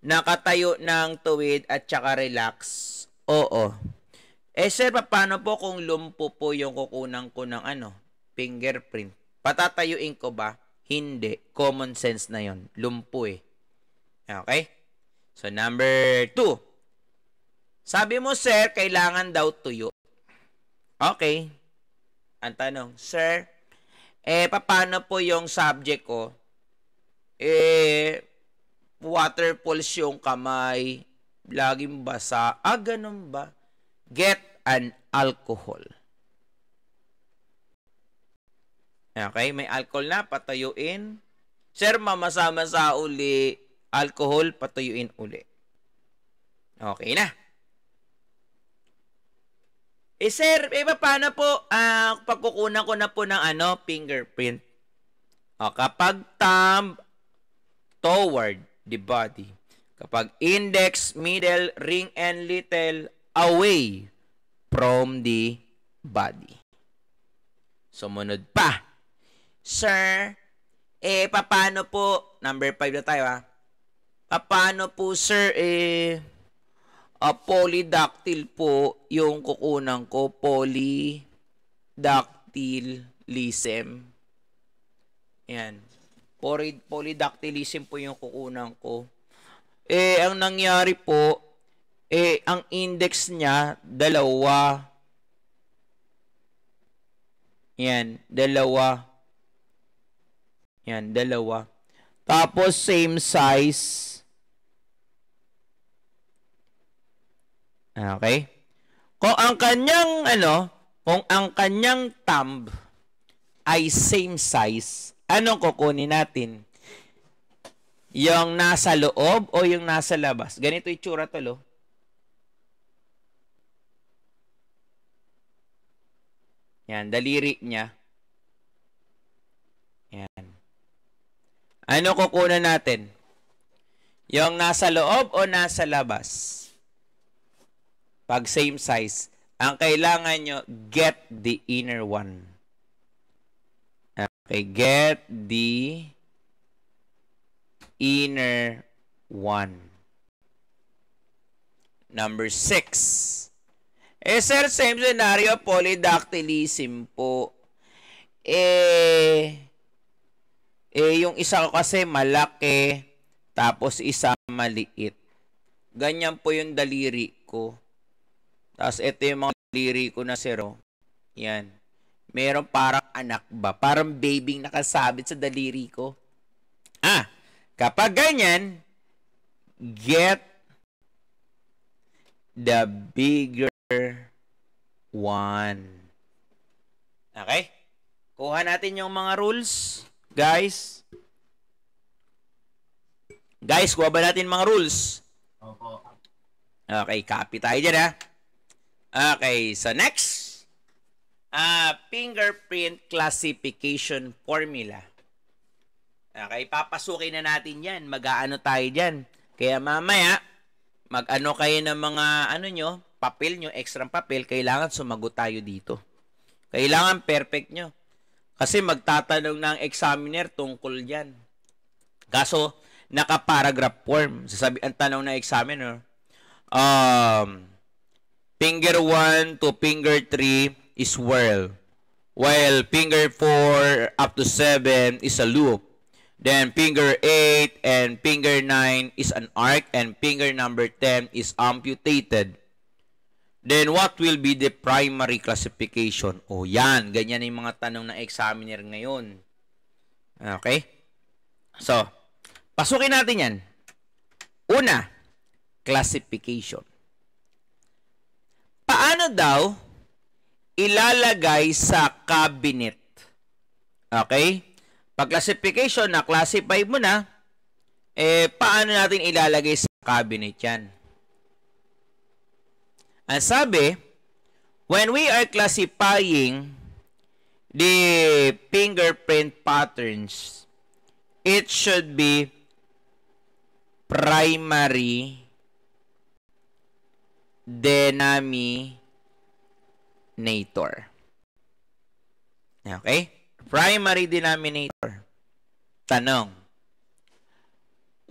nakatayo ng tuwid at saka relax? Oo. Eh sir, paano po kung lumpo po yung kukunan ko ng ano, fingerprint? Patatayuin ko ba? Hindi. Common sense na yon. Lumpo eh. Okay? So, number two. Sabi mo, sir, kailangan daw tuyo. Okay. Ang tanong, sir, eh, paano po yung subject ko? Eh, water pools yung kamay, laging basa. Ah, ganun ba? Get an alcohol. Okay, may alcohol na, patayuin. Sir, mamasama sa uli alcohol, patayuin uli. Okay na. Eh sir, eh paano po uh, pagkukunan ko na po ng ano, fingerprint? O, ah, kapag thumb toward the body. Kapag index, middle, ring, and little away from the body. Sumunod pa. Sir, eh, papano po, number 5 na tayo ha, ah. papano po sir, eh, uh, polydactyl po yung kukunan ko, polydactylism. Yan. Poly polydactylism po yung kukunan ko. Eh, ang nangyari po, eh, ang index niya, dalawa. Yan, dalawa. Yan, dalawa. Tapos, same size. Ah, okay? Kung ang kanyang, ano, kung ang kanyang thumb ay same size, anong kukunin natin? Yung nasa loob o yung nasa labas? Ganito itsura to, lo. Yan, daliri niya. Ano kukunan natin? Yung nasa loob o nasa labas? Pag same size, ang kailangan nyo, get the inner one. Okay, get the inner one. Number six. Eh, sir, same scenario, polydactylism po. Eh, eh, yung isa ko kasi malaki, tapos isa maliit. Ganyan po yung daliri ko. Tapos ito yung mga daliri ko na zero. Yan. Meron parang anak ba? Parang babying nakasabit sa daliri ko. Ah, kapag ganyan, get the bigger one. Okay? Kuha natin yung mga rules. Guys, guys, kuha ba natin mga rules? Opo. Okay, copy tayo dyan ha. Okay, so next. Uh, fingerprint classification formula. Okay, papasukin na natin yan. Mag-aano tayo dyan. Kaya mamaya, mag-ano kayo ng mga, ano nyo, papel nyo, extra papel, kailangan sumagot tayo dito. Kailangan perfect nyo. Kasi magtatanong na examiner tungkol yan. Kaso, naka-paragraph form. Sasabi, ang tanong ng examiner, um, finger 1 to finger 3 is whirl. While finger 4 up to 7 is a loop. Then finger 8 and finger 9 is an arc and finger number 10 is amputated. Then, what will be the primary classification? O, yan. Ganyan yung mga tanong ng examiner ngayon. Okay? So, pasukin natin yan. Una, classification. Paano daw ilalagay sa cabinet? Okay? Pag classification, na-classify mo na, eh, paano natin ilalagay sa cabinet yan? Ang sabi, when we are classifying the fingerprint patterns, it should be primary, denominator. Okay? Primary denominator. Tanong.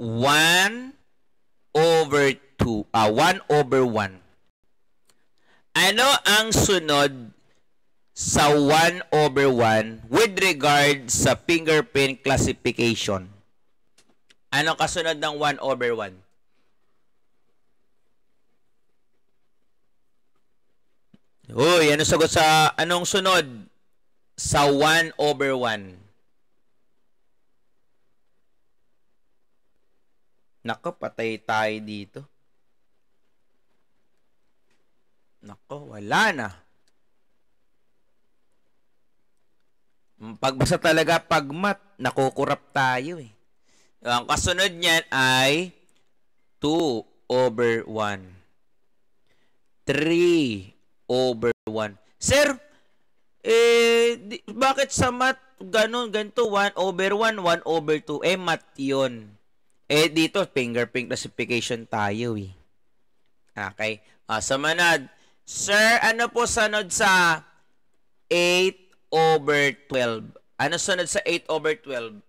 1 over 2. Ah, uh, 1 over 1. Ano ang sunod sa 1 over 1 with regard sa fingerprint classification? Ano kasunod ng 1 over 1? Uy, ano sagot sa anong sunod sa 1 over 1? Nakapatay patay tayo dito. Nako, wala na. Pagbasa talaga pagmat, nakukurap tayo eh. Ang kasunod niyan ay 2 over 1. 3 over 1. Sir, eh, di, bakit sa math, ganun, ganito, 1 over 1, 1 over 2, eh, mat yun. Eh, dito, finger classification tayo eh. Okay. Uh, sa manad, Sir, ano po sunod sa 8 over 12? Ano sunod sa 8 over 12?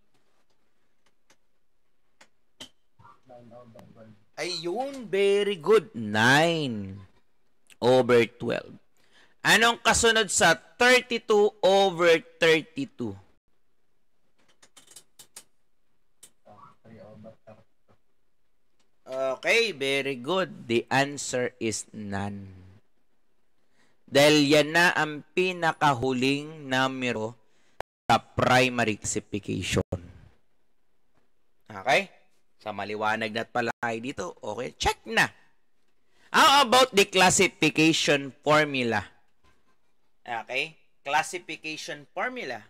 Ayun, very good. 9 over 12. Anong kasunod sa 32 over 32? 3 over 32. Okay, very good. The answer is none. Dahil yan na ang pinakahuling numero sa primary classification. Okay? Sa maliwanag na pala tayo dito. Okay, check na. How about the classification formula? Okay? Classification formula.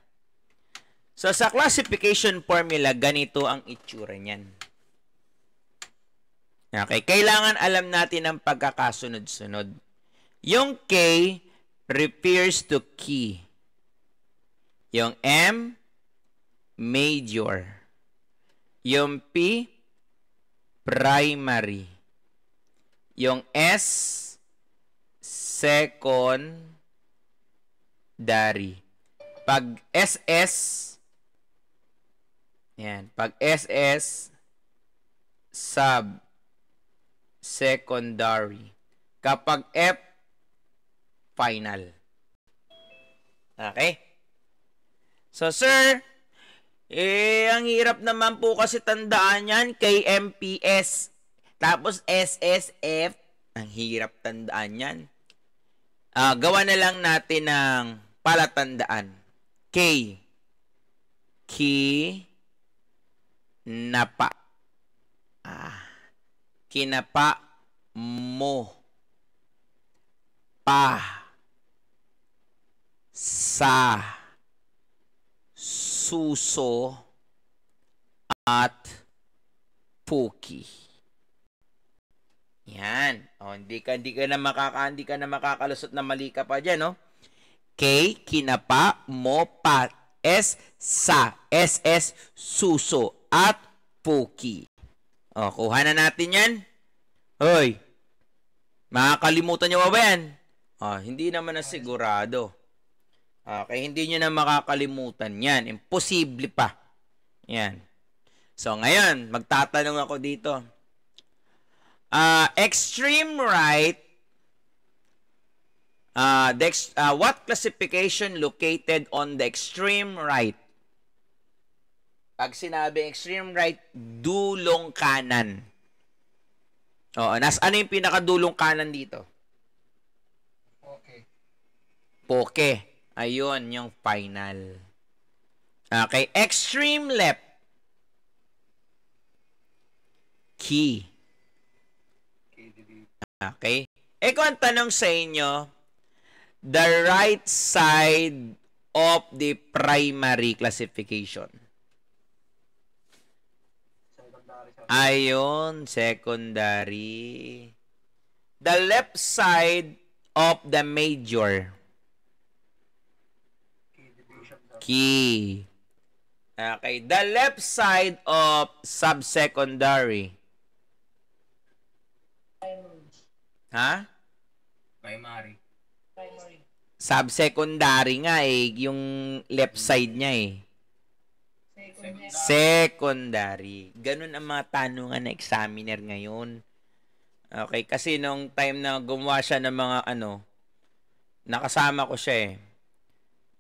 So, sa classification formula, ganito ang itsura niyan. Okay? Kailangan alam natin ang pagkakasunod-sunod. Yung K refers to key. Yung M, major. Yung P, primary. Yung S, secondary. Pag SS, yan. Pag SS, sub, secondary. Kapag F, final. Okay? So, sir, eh, ang hirap naman po kasi tandaan yan kay MPS. Tapos SSF, ang hirap tandaan yan. Uh, gawa na lang natin ng palatandaan. K. K. Napa. Ah. Kinapa mo. Pa sa suso at puki. Yan. Oh, hindi ka, hindi ka na makaka, hindi ka na makakalusot na mali ka pa diyan, no? K, kinapa, mo, pa, S, sa, SS, suso, at puki. Oh, kuha na natin yan. Hoy, makakalimutan nyo ba yan? O, hindi naman na sigurado. Okay, ah, hindi nyo na makakalimutan yan. Imposible pa. Yan. So, ngayon, magtatanong ako dito. Uh, extreme right, uh, the ex uh, what classification located on the extreme right? Pag sinabi extreme right, dulong kanan. Oo, nas ano yung pinakadulong kanan dito? Poke. Poke. Ayun, yung final. Okay, extreme left. Key. Okay. E kung ang tanong sa inyo, the right side of the primary classification. Ayun, secondary. The left side of the major key. Okay, the left side of subsecondary. Ha? Primary. Primary. Subsecondary nga eh, yung left side niya eh. Secondary. Secondary. Ganun ang mga tanungan na examiner ngayon. Okay, kasi nung time na gumawa siya ng mga ano, nakasama ko siya eh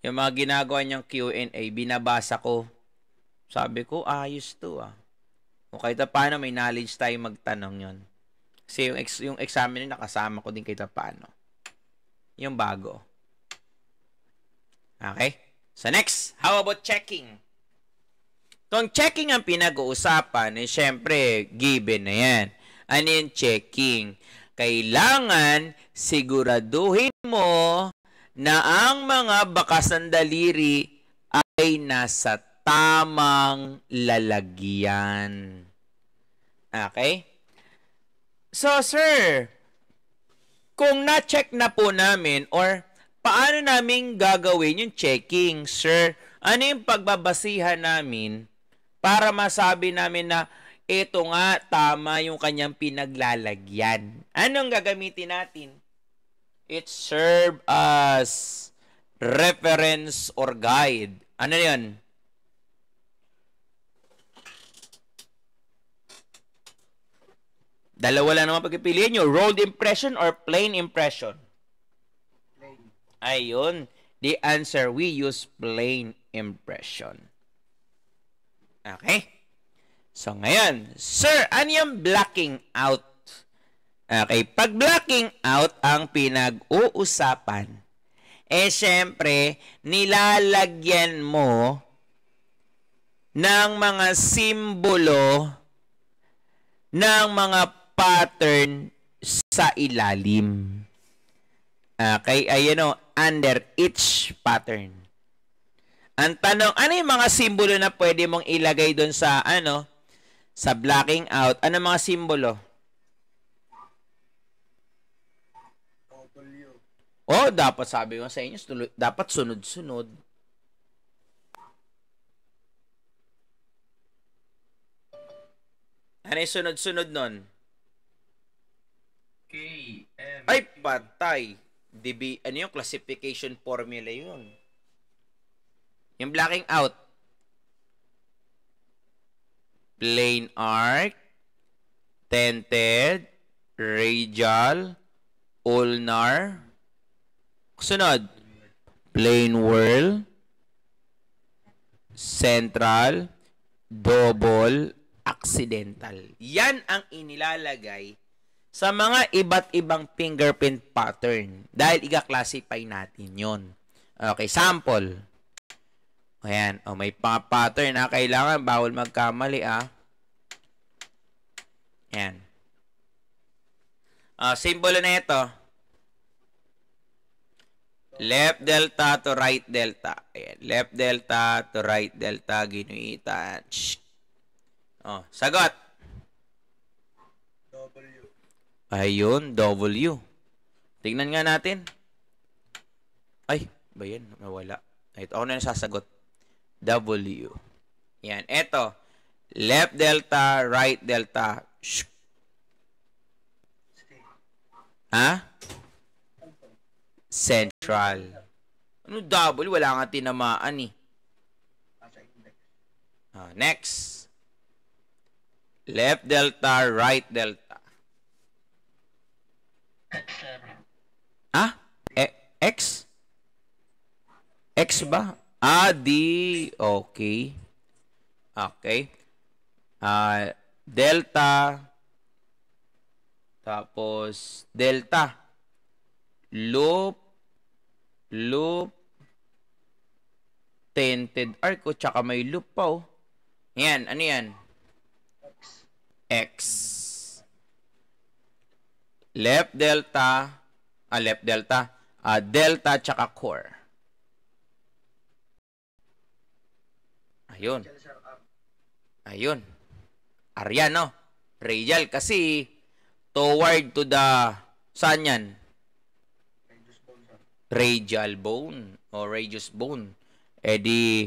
yung mga ginagawa niyang Q&A, binabasa ko. Sabi ko, ayos to ah. O kahit paano may knowledge tayo magtanong yon. Kasi yung, ex- yung examiner nakasama ko din kahit paano. Yung bago. Okay? So next, how about checking? Kung checking ang pinag-uusapan, eh, syempre, given na yan. Ano yung checking? Kailangan siguraduhin mo na ang mga bakas ng daliri ay nasa tamang lalagyan. Okay? So, sir, kung na-check na po namin or paano namin gagawin yung checking, sir? Ano yung pagbabasihan namin para masabi namin na ito nga, tama yung kanyang pinaglalagyan? Anong gagamitin natin? It serve as reference or guide. Ano yan? Dalawa lang naman pagpipiliin nyo. Rolled impression or plain impression? Plain. Ayun. The answer, we use plain impression. Okay? So, ngayon, Sir, ano yung blacking out? Okay, pag blocking out ang pinag-uusapan, eh syempre, nilalagyan mo ng mga simbolo ng mga pattern sa ilalim. Okay, ayan o, under each pattern. Ang tanong, ano yung mga simbolo na pwede mong ilagay doon sa, ano, sa blocking out? Ano mga simbolo? Oh, dapat sabi mo sa inyo, dapat sunod-sunod. Ano yung sunod-sunod nun? K, M, Ay, patay. DB, ano yung classification formula yun? Yung blocking out. Plane arc, tented, radial, ulnar, Sunod, plain world. central, double, accidental. Yan ang inilalagay sa mga iba't ibang fingerprint pattern. Dahil i-classify natin yon. Okay, sample. Ayan, oh, may pattern na ah. kailangan bawal magkamali ah. Ayan. Uh, simbolo na ito. Left delta to right delta. Ayan. Left delta to right delta. Ginuitan. Shh. Oh, sagot. W. Ayun, W. Tingnan nga natin. Ay, ba yan? Nawala. Ito, ako na nasasagot. W. Yan, eto. Left delta, right delta. Shh. Ha? Sen neutral. Ano double? Wala nga tinamaan eh. Ah, next. Left delta, right delta. X7. Ah? E X? X ba? Ah, D. Okay. Okay. Ah, delta. Tapos, delta. Loop loop, tented arc, o oh, tsaka may loop pa, oh. Yan, ano yan? X. X. Left delta, ah, left delta, ah, delta, tsaka core. Ayun. Ayun. Aryan, no? Oh. Rayal, kasi toward to the, saan yan? radial bone o radius bone. Eh di,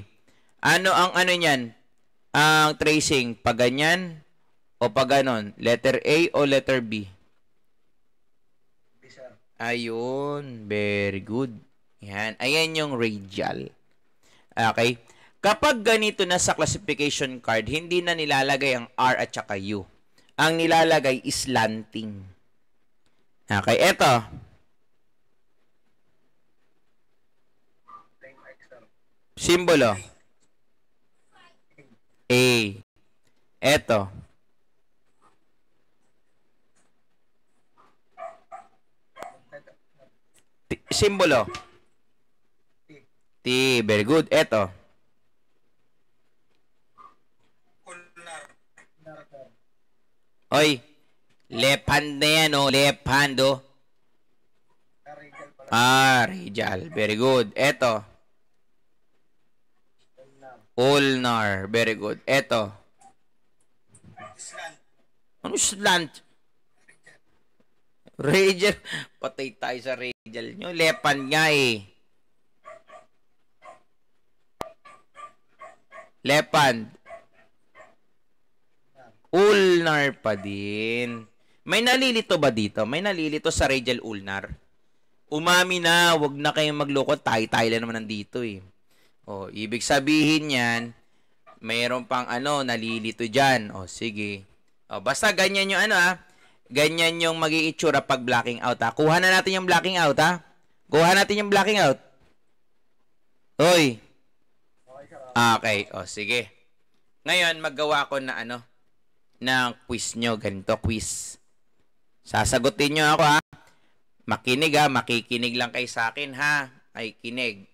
ano ang ano niyan? Ang tracing, pag ganyan o pag ganon? Letter A o letter B? sir. Ayun, very good. Yan, ayan yung radial. Okay. Kapag ganito na sa classification card, hindi na nilalagay ang R at saka U. Ang nilalagay is slanting. Okay, eto. Simbolo. A. Eto. T- simbolo. T. Very good. Eto. Oy, left hand na yan, oh. Left hand, oh. Ah, Rijal. Very good. Eto. Ulnar. Very good. Eto. Ano slant? Radial. Patay tayo sa radial nyo. Lepan nga eh. Lepan. Ulnar pa din. May nalilito ba dito? May nalilito sa radial ulnar? Umami na, wag na kayong magloko. Tayo-tayo lang naman nandito eh. Oh, ibig sabihin niyan, mayroon pang ano, nalilito diyan. Oh, sige. Oh, basta ganyan yung ano ha. Ah. Ganyan yung mag pag blocking out ha. Ah. Kuha na natin yung blocking out ha. Ah. Kuha natin yung blocking out. Hoy. Okay. oh sige. Ngayon, maggawa ko na ano, ng quiz nyo. Ganito, quiz. Sasagutin nyo ako ha. Makinig ha. Makikinig lang kay sa akin ha. Ay, kinig.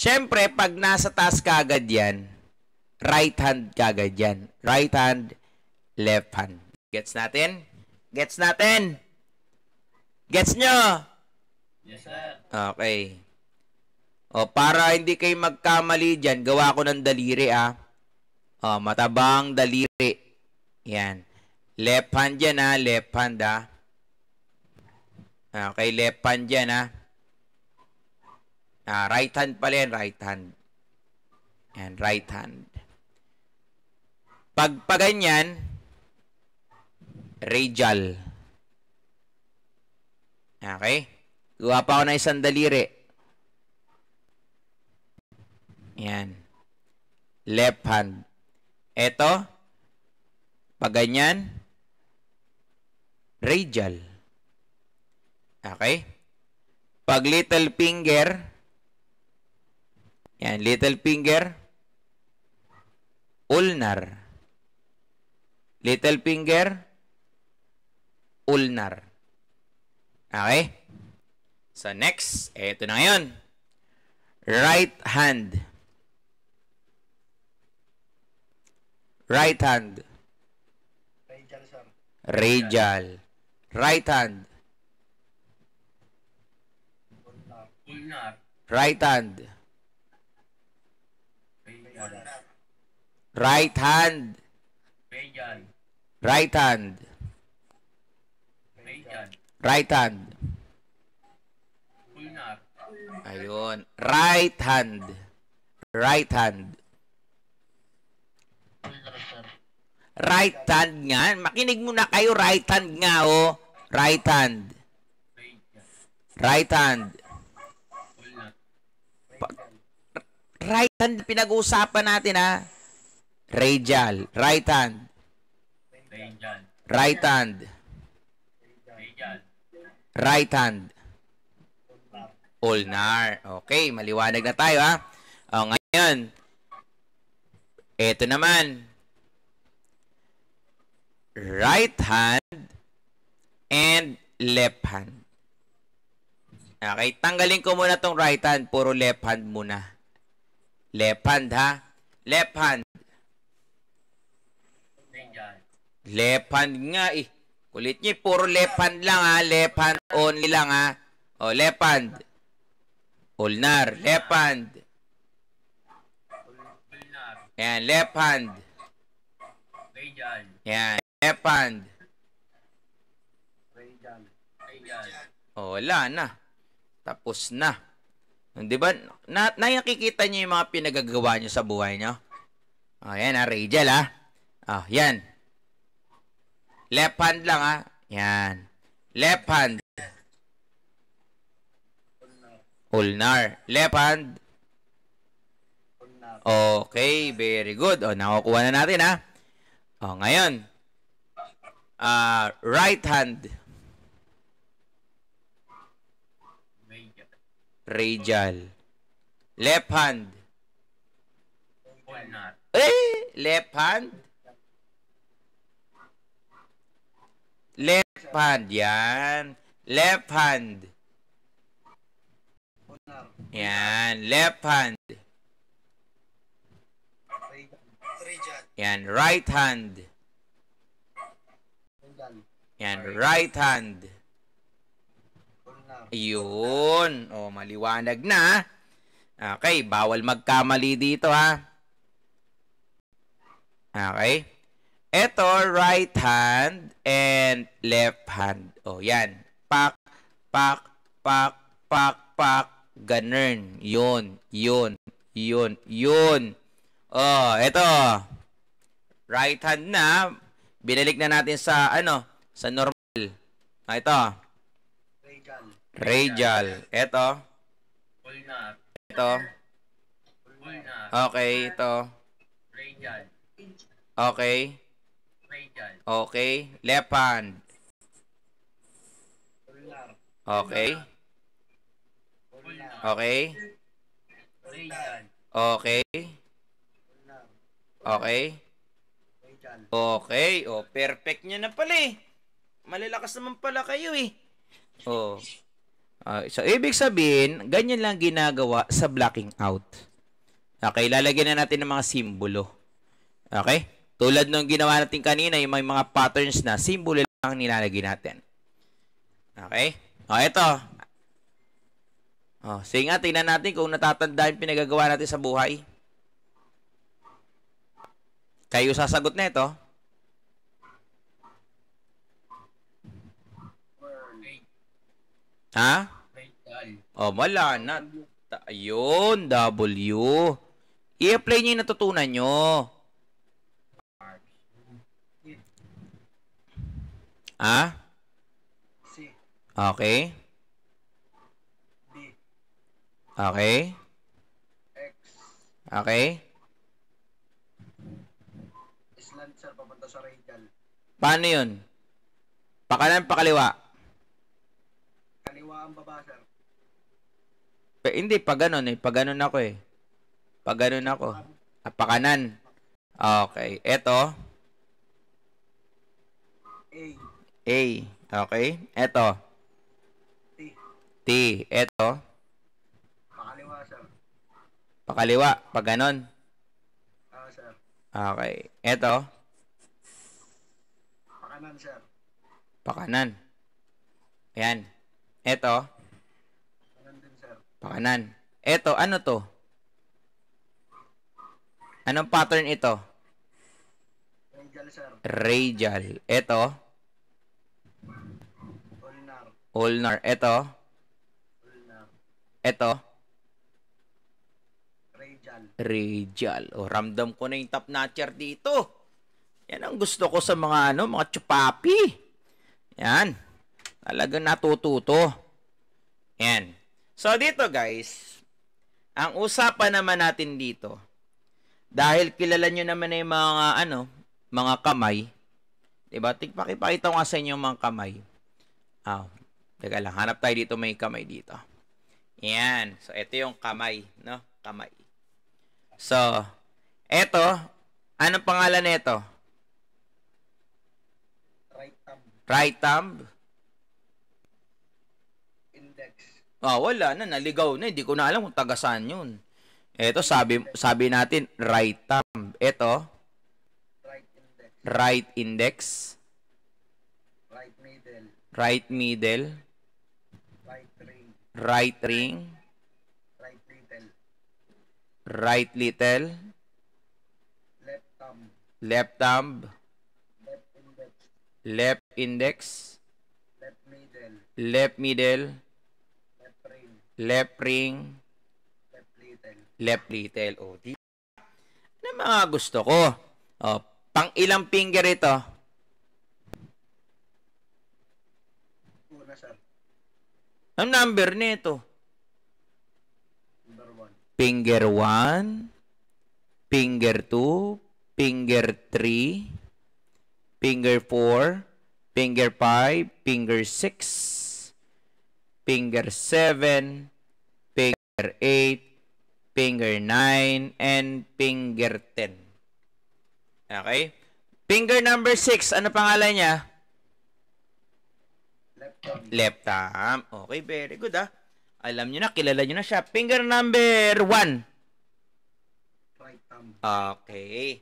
Siyempre, pag nasa taas agad yan, right hand ka agad yan. Right hand, left hand. Gets natin? Gets natin? Gets nyo? Yes, sir. Okay. O, para hindi kayo magkamali dyan, gawa ko ng daliri, ah. O, matabang daliri. Yan. Left hand yan, ah. Left hand, ah. Okay, left hand yan, ah. Uh, right hand pala yan, right hand. And right hand. Pag paganyan, radial. Okay? Kuha pa ako ng isang daliri. Yan. Left hand. Ito, pag ganyan, radial. Okay? Pag little finger, yan, little finger, ulnar. Little finger, ulnar. Okay? So, next, Ito na ngayon. Right hand. Right hand. Radial, sir. Radial. Right hand. Ulnar. Right hand. Right hand. Right hand. Right hand. Ayun. Right hand. Right hand. Right hand nga. Makinig muna kayo. Right hand nga, oh. Right hand. Right hand. Right hand pinag-uusapan natin, ha. Ah. Radial. Right hand. Radial. Right hand. Radial. Right hand. Ulnar. Okay, maliwanag na tayo ha. O, ngayon, ito naman. Right hand and left hand. Okay, tanggalin ko muna tong right hand. Puro left hand muna. Left hand ha. Left hand. Left hand nga eh. Kulit niya, puro left hand lang ha. Ah. Left hand only lang ha. Ah. O, oh, left hand. Ulnar, left hand. Yan, left hand. Yan, left hand. O, oh, wala na. Tapos na. Di ba? Na, nakikita niyo yung mga pinagagawa niyo sa buhay niyo? O, oh, yan ha, ah, Rachel ha. O, yan. Left hand lang ha. Ah. Yan. Left hand. Ulnar. Left hand. Okay, very good. O, oh, nakukuha na natin ha. Ah. O, oh, ngayon. Uh, right hand. Radial. Left hand. Ulnar. Eh, left hand. Left hand, yan. Left hand. Yan, left hand. Yan, right hand. Yan, right hand. Ayun. O, oh, maliwanag na. Okay, bawal magkamali dito ha. Okay. Ito, right hand and left hand. O, oh, yan. Pak, pak, pak, pak, pak. Ganun. Yun, yun, yun, yun. O, oh, ito. Right hand na. Binalik na natin sa, ano, sa normal. Ah, ito. Radial. Radial. Ito. Ulnar. Ito. Ulnar. Okay, ito. Radial. Okay. Okay. Left hand. Okay. Okay. Okay. Okay. Okay. Oh, perfect nyo na pala eh. Malalakas naman pala kayo eh. Oh. Uh, so, ibig sabihin, ganyan lang ginagawa sa blocking out. Okay, lalagyan na natin ng mga simbolo. Okay? Tulad ng ginawa natin kanina, yung may mga patterns na simbolo lang nilalagay natin. Okay? O, ito. O, sige nga, tingnan natin kung natatanda yung pinagagawa natin sa buhay. Kayo sasagot na ito. Ha? O, wala na. Ayun, W. I-apply nyo yung natutunan niyo. A? C. Okay. D. Okay. X. Okay. Island, sir, papunta sa radial. Paano yun? Pakanan, pakaliwa? Kaliwa ang baba, sir. Pa, hindi, pag ganun eh. Pag ganun ako eh. Pag ganun ako. Ah, pakanan. Okay. Eto. A. Okay. Eto. T. T. Eto. Pakaliwa, sir. Pakaliwa. Pag ganon. Oo, uh, ah, sir. Okay. Eto. Pakanan, sir. Pakanan. Ayan. Eto. Pakanan din, sir. Pakanan. Eto, ano to? Anong pattern ito? Radial, sir. Radial. Eto. Ulnar. Ito. Ulnar. Ito. Radial. Radial. O, oh, ramdam ko na yung top notcher dito. Yan ang gusto ko sa mga ano, mga chupapi. Yan. Talaga natututo. Yan. So, dito guys, ang usapan naman natin dito, dahil kilala nyo naman na yung mga ano, mga kamay, Diba? Tigpakipakita ko nga sa inyo yung mga kamay. Ah, Teka lang, hanap tayo dito may kamay dito. Yan. So, ito yung kamay, no? Kamay. So, ito, anong pangalan nito? Right thumb. Right thumb? Index. Ah, wala na, naligaw na. Hindi ko na alam kung taga saan yun. Ito, sabi, sabi natin, right thumb. Ito, right index. Right index. Right middle. Right middle. Right ring. Right little. Right little. Left thumb. Left thumb. Left index. Left index. Left middle. Left middle. Left ring. Left ring. Left little. Left little. O, di. Ano mga gusto ko? oh pang ilang finger ito? Ang number nito? Finger 1, finger 2, finger 3, finger 4, finger 5, finger 6, finger 7, finger 8, finger 9, and finger 10. Okay? Finger number 6, ano pangalan niya? Left thumb. Okay, very good ah. Alam nyo na, kilala nyo na siya. Finger number one. Right thumb. Okay.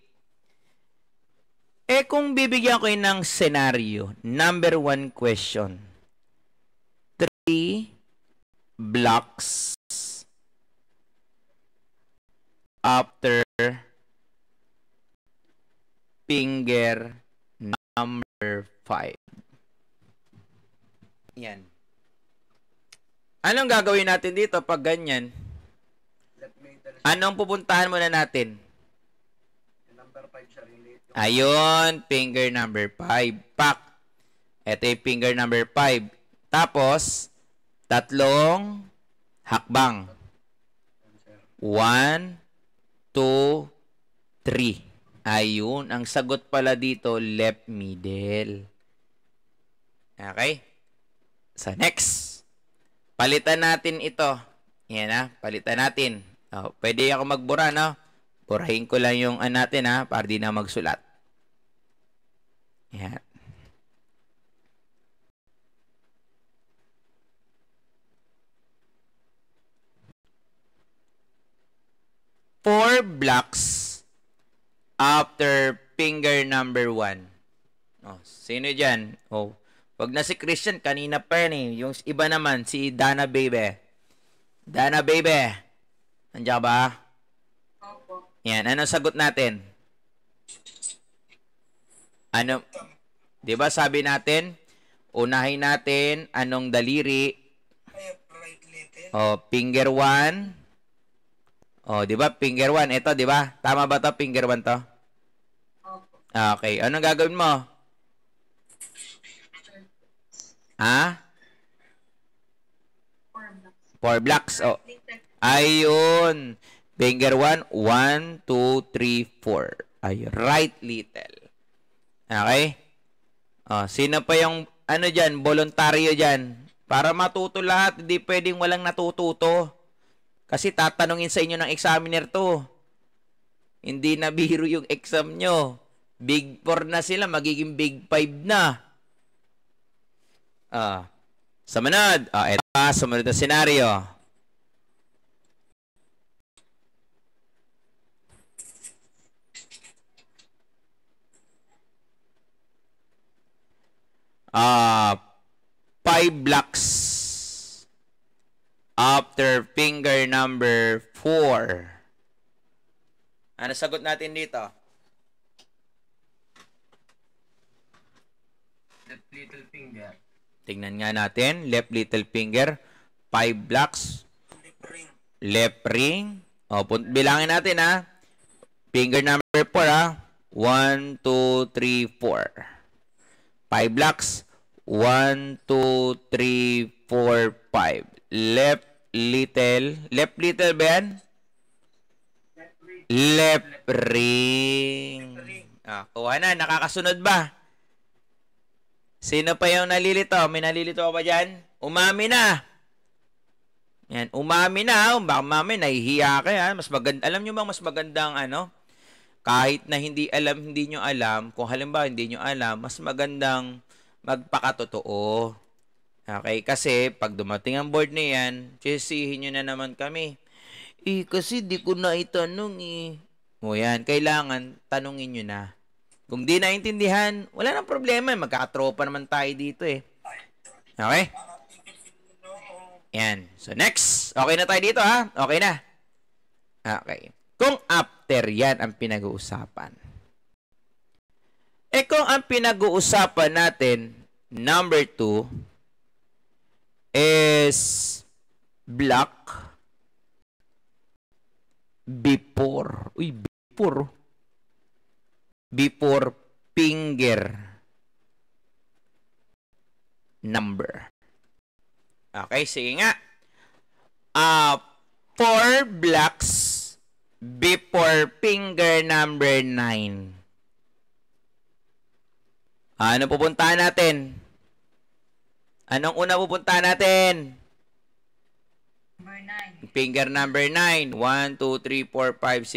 Eh kung bibigyan ko yun ng scenario, number one question. Three blocks after finger number five. Yan. Anong gagawin natin dito pag ganyan? Anong pupuntahan muna natin? Number Ayun, finger number 5. Pak. Ito yung finger number 5. Tapos, tatlong hakbang. 1, 2, 3. Ayun, ang sagot pala dito, left middle. Okay? sa next. Palitan natin ito. Yan ha. Ah. Palitan natin. Oh, pwede ako magbura, no? Burahin ko lang yung uh, natin, ha? Ah, para di na magsulat. Yan. Four blocks after finger number one. Oh, sino dyan? Oh, Wag na si Christian, kanina pa yan eh. Yung iba naman, si Dana Baby. Dana Baby, nandiyan ba? Opo. Yan, ano sagot natin? Ano, di ba sabi natin, unahin natin anong daliri. Oh, finger 1. Oh, di ba? Finger 1 Ito, di ba? Tama ba to? Finger 1 to? Ah, okay. Anong gagawin mo? Ha? Four blocks. Oh. Ayun. Finger one. One, two, three, four. Ayun. Right little. Okay? Oh, sino pa yung, ano dyan, voluntaryo dyan? Para matuto lahat, hindi pwedeng walang natututo. Kasi tatanungin sa inyo ng examiner to. Hindi na biro yung exam nyo. Big 4 na sila, magiging big 5 na. Uh, sumunod. Ah, ito, sumunod na senaryo. Ah. five blocks after finger number four. Ano sagot natin dito? That little finger. Tingnan nga natin. Left little finger, 5 blocks. Left ring. O, bilangin natin ha. Finger number 4 ha. 1, 2, 3, 4. 5 blocks. 1, 2, 3, 4, 5. Left little. Left little ba yan? Left ring. Ah, kuha na. Nakakasunod ba? Sino pa yung nalilito? May nalilito ba dyan? Umami na! Yan, umami na. Oh, baka mami, nahihiya ka yan. Mas maganda, alam nyo bang mas magandang ano? Kahit na hindi alam, hindi nyo alam. Kung halimbawa hindi nyo alam, mas magandang magpakatotoo. Okay? Kasi pag dumating ang board na yan, sisihin nyo na naman kami. Eh, kasi di ko na itanong eh. O yan, kailangan tanungin nyo na. Kung di naintindihan, wala nang problema. Eh. Magkatropa naman tayo dito eh. Okay? Yan. So, next. Okay na tayo dito ha? Okay na. Okay. Kung after yan ang pinag-uusapan. Eh kung ang pinag-uusapan natin, number 2, is black before. Uy, before before finger number. Okay, sige nga. Uh, four blocks before finger number 9. Ah, ano pupuntahan natin? Anong una pupuntahan natin? Number 9. Finger number 9. 1, 2, 3, 4, 5,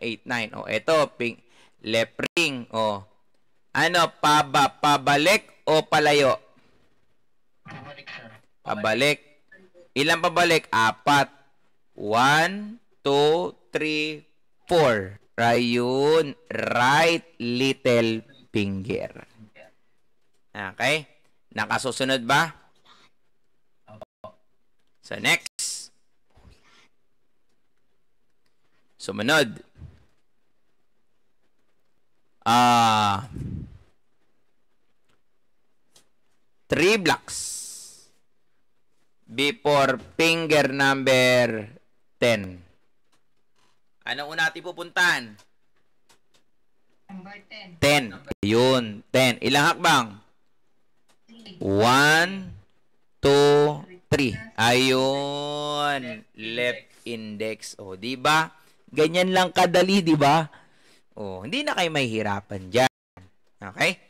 6, 7, 8, 9. O, eto. Ping Left ring. O. Ano, paba, pabalik o palayo? Pabalik, sir. Pabalik. Ilang pabalik? Apat. One, two, three, four. Rayun, right little finger. Okay? Nakasusunod ba? So, next. Sumunod. Ah... Uh, three blocks before finger number 10. Anong una natin pupuntahan? Number 10. 10. Yun, 10. Ilang hakbang? 1, 2, 3. Ayun. Left index. O, oh, di ba? Ganyan lang kadali, di ba? Oh, hindi na kayo mahihirapan dyan. Okay?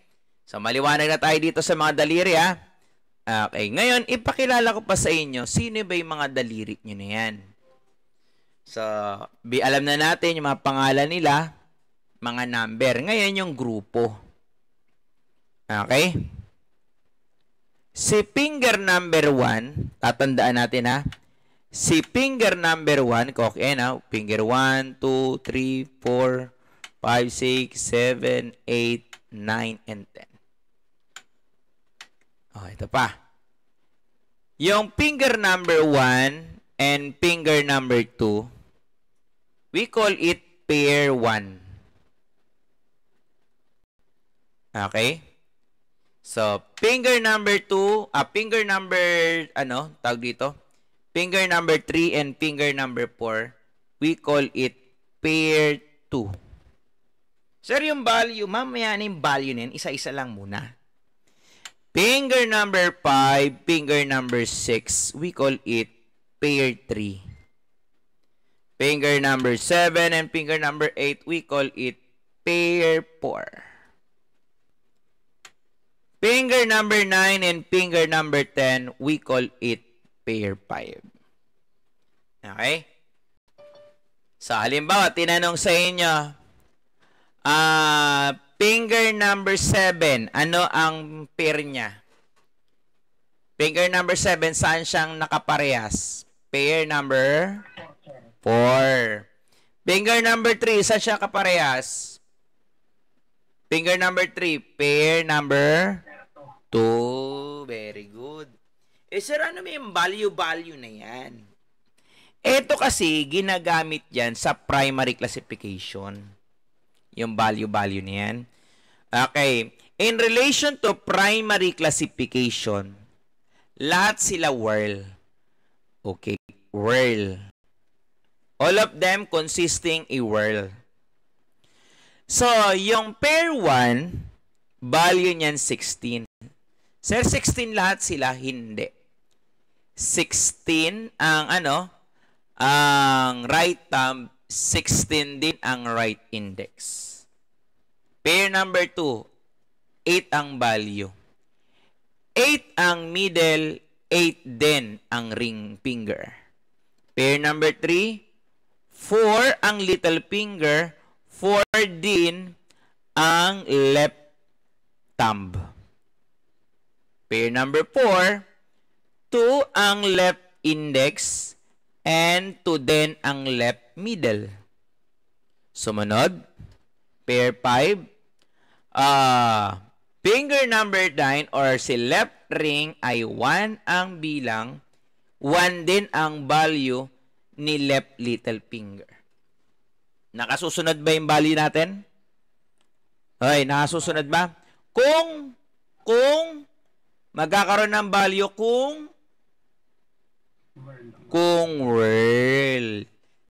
So, maliwanag na tayo dito sa mga daliri, ha? Okay. Ngayon, ipakilala ko pa sa inyo, sino ba yung mga daliri nyo na yan? So, bi alam na natin yung mga pangalan nila, mga number. Ngayon, yung grupo. Okay? Si finger number 1, tatandaan natin ha, si finger number 1, kokien ha, finger 1, 2, 3, 4, 5, 6, 7, 8, 9, and 10. Oh, ito pa. Yung finger number 1 and finger number 2, we call it pair 1. Okay? So, finger number 2, ah, finger number, ano, tawag dito? Finger number 3 and finger number 4, we call it pair 2. Sir, yung value, mamaya na yung value na isa-isa lang muna. Finger number 5, finger number 6, we call it pair 3. Finger number 7 and finger number 8, we call it pair 4. Finger number 9 and finger number 10, we call it pair 5. Okay? So, halimbawa, tinanong sa inyo, Uh, finger number 7, ano ang pair niya? Finger number 7, saan siyang nakaparehas? Pair number 4. Finger number 3, saan siya kaparehas? Finger number 3, pair number 2. Very good. Eh, sir, ano may value-value na yan? Ito kasi ginagamit yan sa primary classification yung value-value niyan. Okay. In relation to primary classification, lahat sila whirl. Okay, whirl. All of them consisting a whirl. So, yung pair 1, value niyan 16. Sir, 16 lahat sila? Hindi. 16 ang ano, ang right thumb 16 din ang right index. Pair number 2, 8 ang value. 8 ang middle, 8 din ang ring finger. Pair number 3, 4 ang little finger, 4 din ang left thumb. Pair number 4, 2 ang left index and 2 din ang left middle. Sumunod, pair 5. Uh, ah, finger number 9 or si left ring ay 1 ang bilang, 1 din ang value ni left little finger. Nakasusunod ba yung value natin? Hoy, nakasusunod ba? Kung, kung, magkakaroon ng value kung, kung world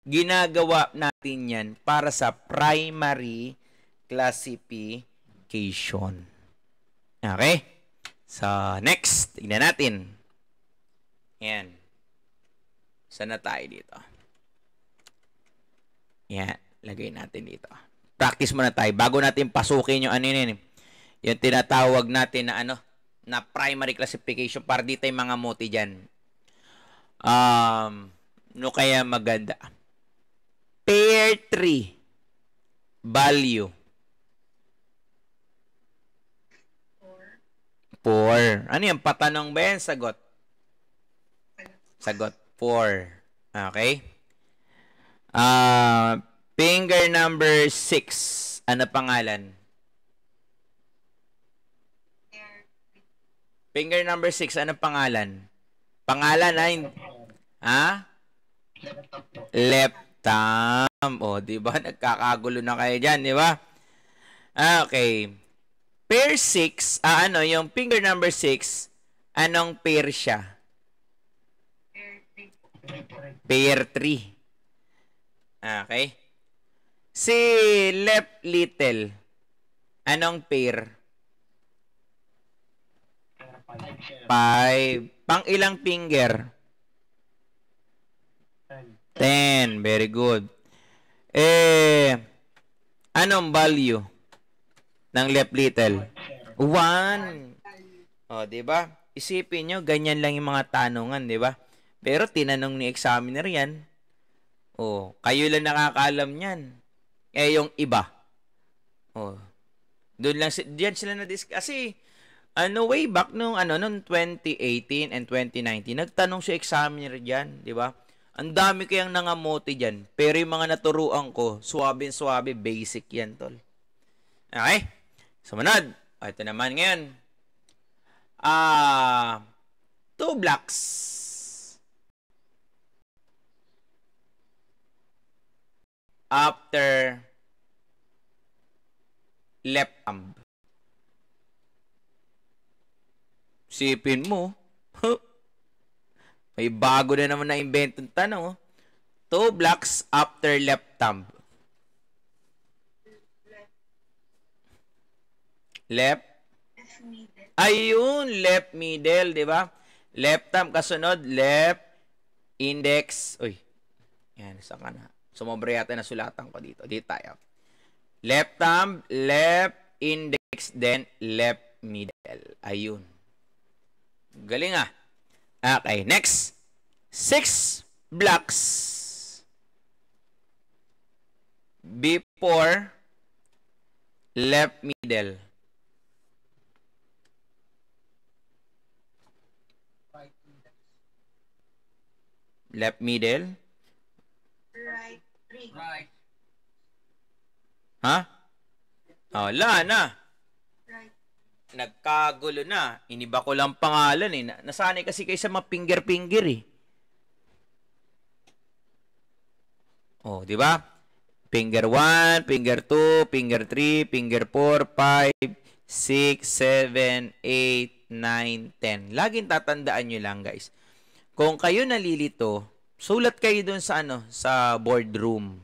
ginagawa natin yan para sa primary classification. Okay? So, next. Tignan natin. Yan. Saan na tayo dito? Yan. Lagay natin dito. Practice muna tayo bago natin pasukin yung ano yun. Yung tinatawag natin na ano, na primary classification para dito yung mga muti dyan. Um, no kaya maganda. Pair 3. Value. 4. Ano yan? Patanong ba yan? Sagot. Sagot. 4. Okay. Uh, finger number 6. Ano pangalan? Finger number 6, ano pangalan? Pangalan ay... Ha? Left tam. O, di ba? Nagkakagulo na kayo dyan, di ba? Ah, okay. Pair 6, ah, ano, yung finger number 6, anong pair siya? Pair 3. Ah, okay. Si left little, anong pair? 5. Pang ilang finger? 10. Very good. Eh, anong value ng left little? 1. O, di ba? Isipin nyo, ganyan lang yung mga tanungan, di ba? Pero tinanong ni examiner yan. O, kayo lang nakakaalam yan. Eh, yung iba. O, doon lang, diyan sila na-discuss. Kasi, ano way back nung ano nung 2018 and 2019 nagtanong si examiner diyan, 'di ba? Ang dami kayang nangamote dyan. Pero yung mga naturuan ko, suwabe-suwabe, basic yan, tol. Okay? Sumunod. O, ito naman ngayon. Ah, uh, two blocks. After left thumb. Sipin mo. Huh? May bago na naman na inventong tanong. Oh. Two blocks after left thumb. Left? Ayun, left middle, di ba? Left thumb, kasunod, left index. Uy, yan, saan ka na? Sumobra yata na sulatan ko dito. Dito tayo. Left thumb, left index, then left middle. Ayun. Galing ah. Okay, next. Six blocks before left middle. Left middle. Right. Right. Ha? Huh? Oh, la na nagkagulo na. Iniba ko lang pangalan eh. Nasanay kasi kayo sa mga finger-finger eh. Oh, di ba? Finger 1, finger 2, finger 3, finger 4, 5, 6, 7, 8, 9, 10. Laging tatandaan nyo lang guys. Kung kayo nalilito, sulat kayo dun sa ano, sa boardroom.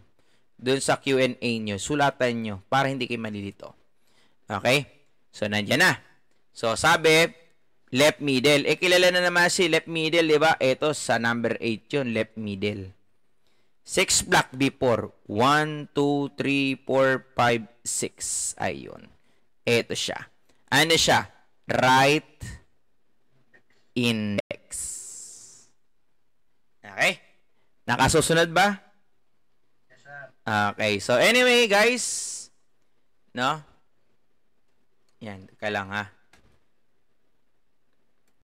Dun sa Q&A nyo. Sulatan nyo para hindi kayo malilito. Okay? So, nandiyan na. So, sabi, left middle. Eh, kilala na naman si left middle, di ba? Ito, sa number 8 yun, left middle. 6 block before. 1, 2, 3, 4, 5, 6. Ayun. Ito siya. Ano siya? Right index. Okay? Nakasusunod ba? Yes, sir. Okay. So, anyway, guys. No? Yan, ka ha.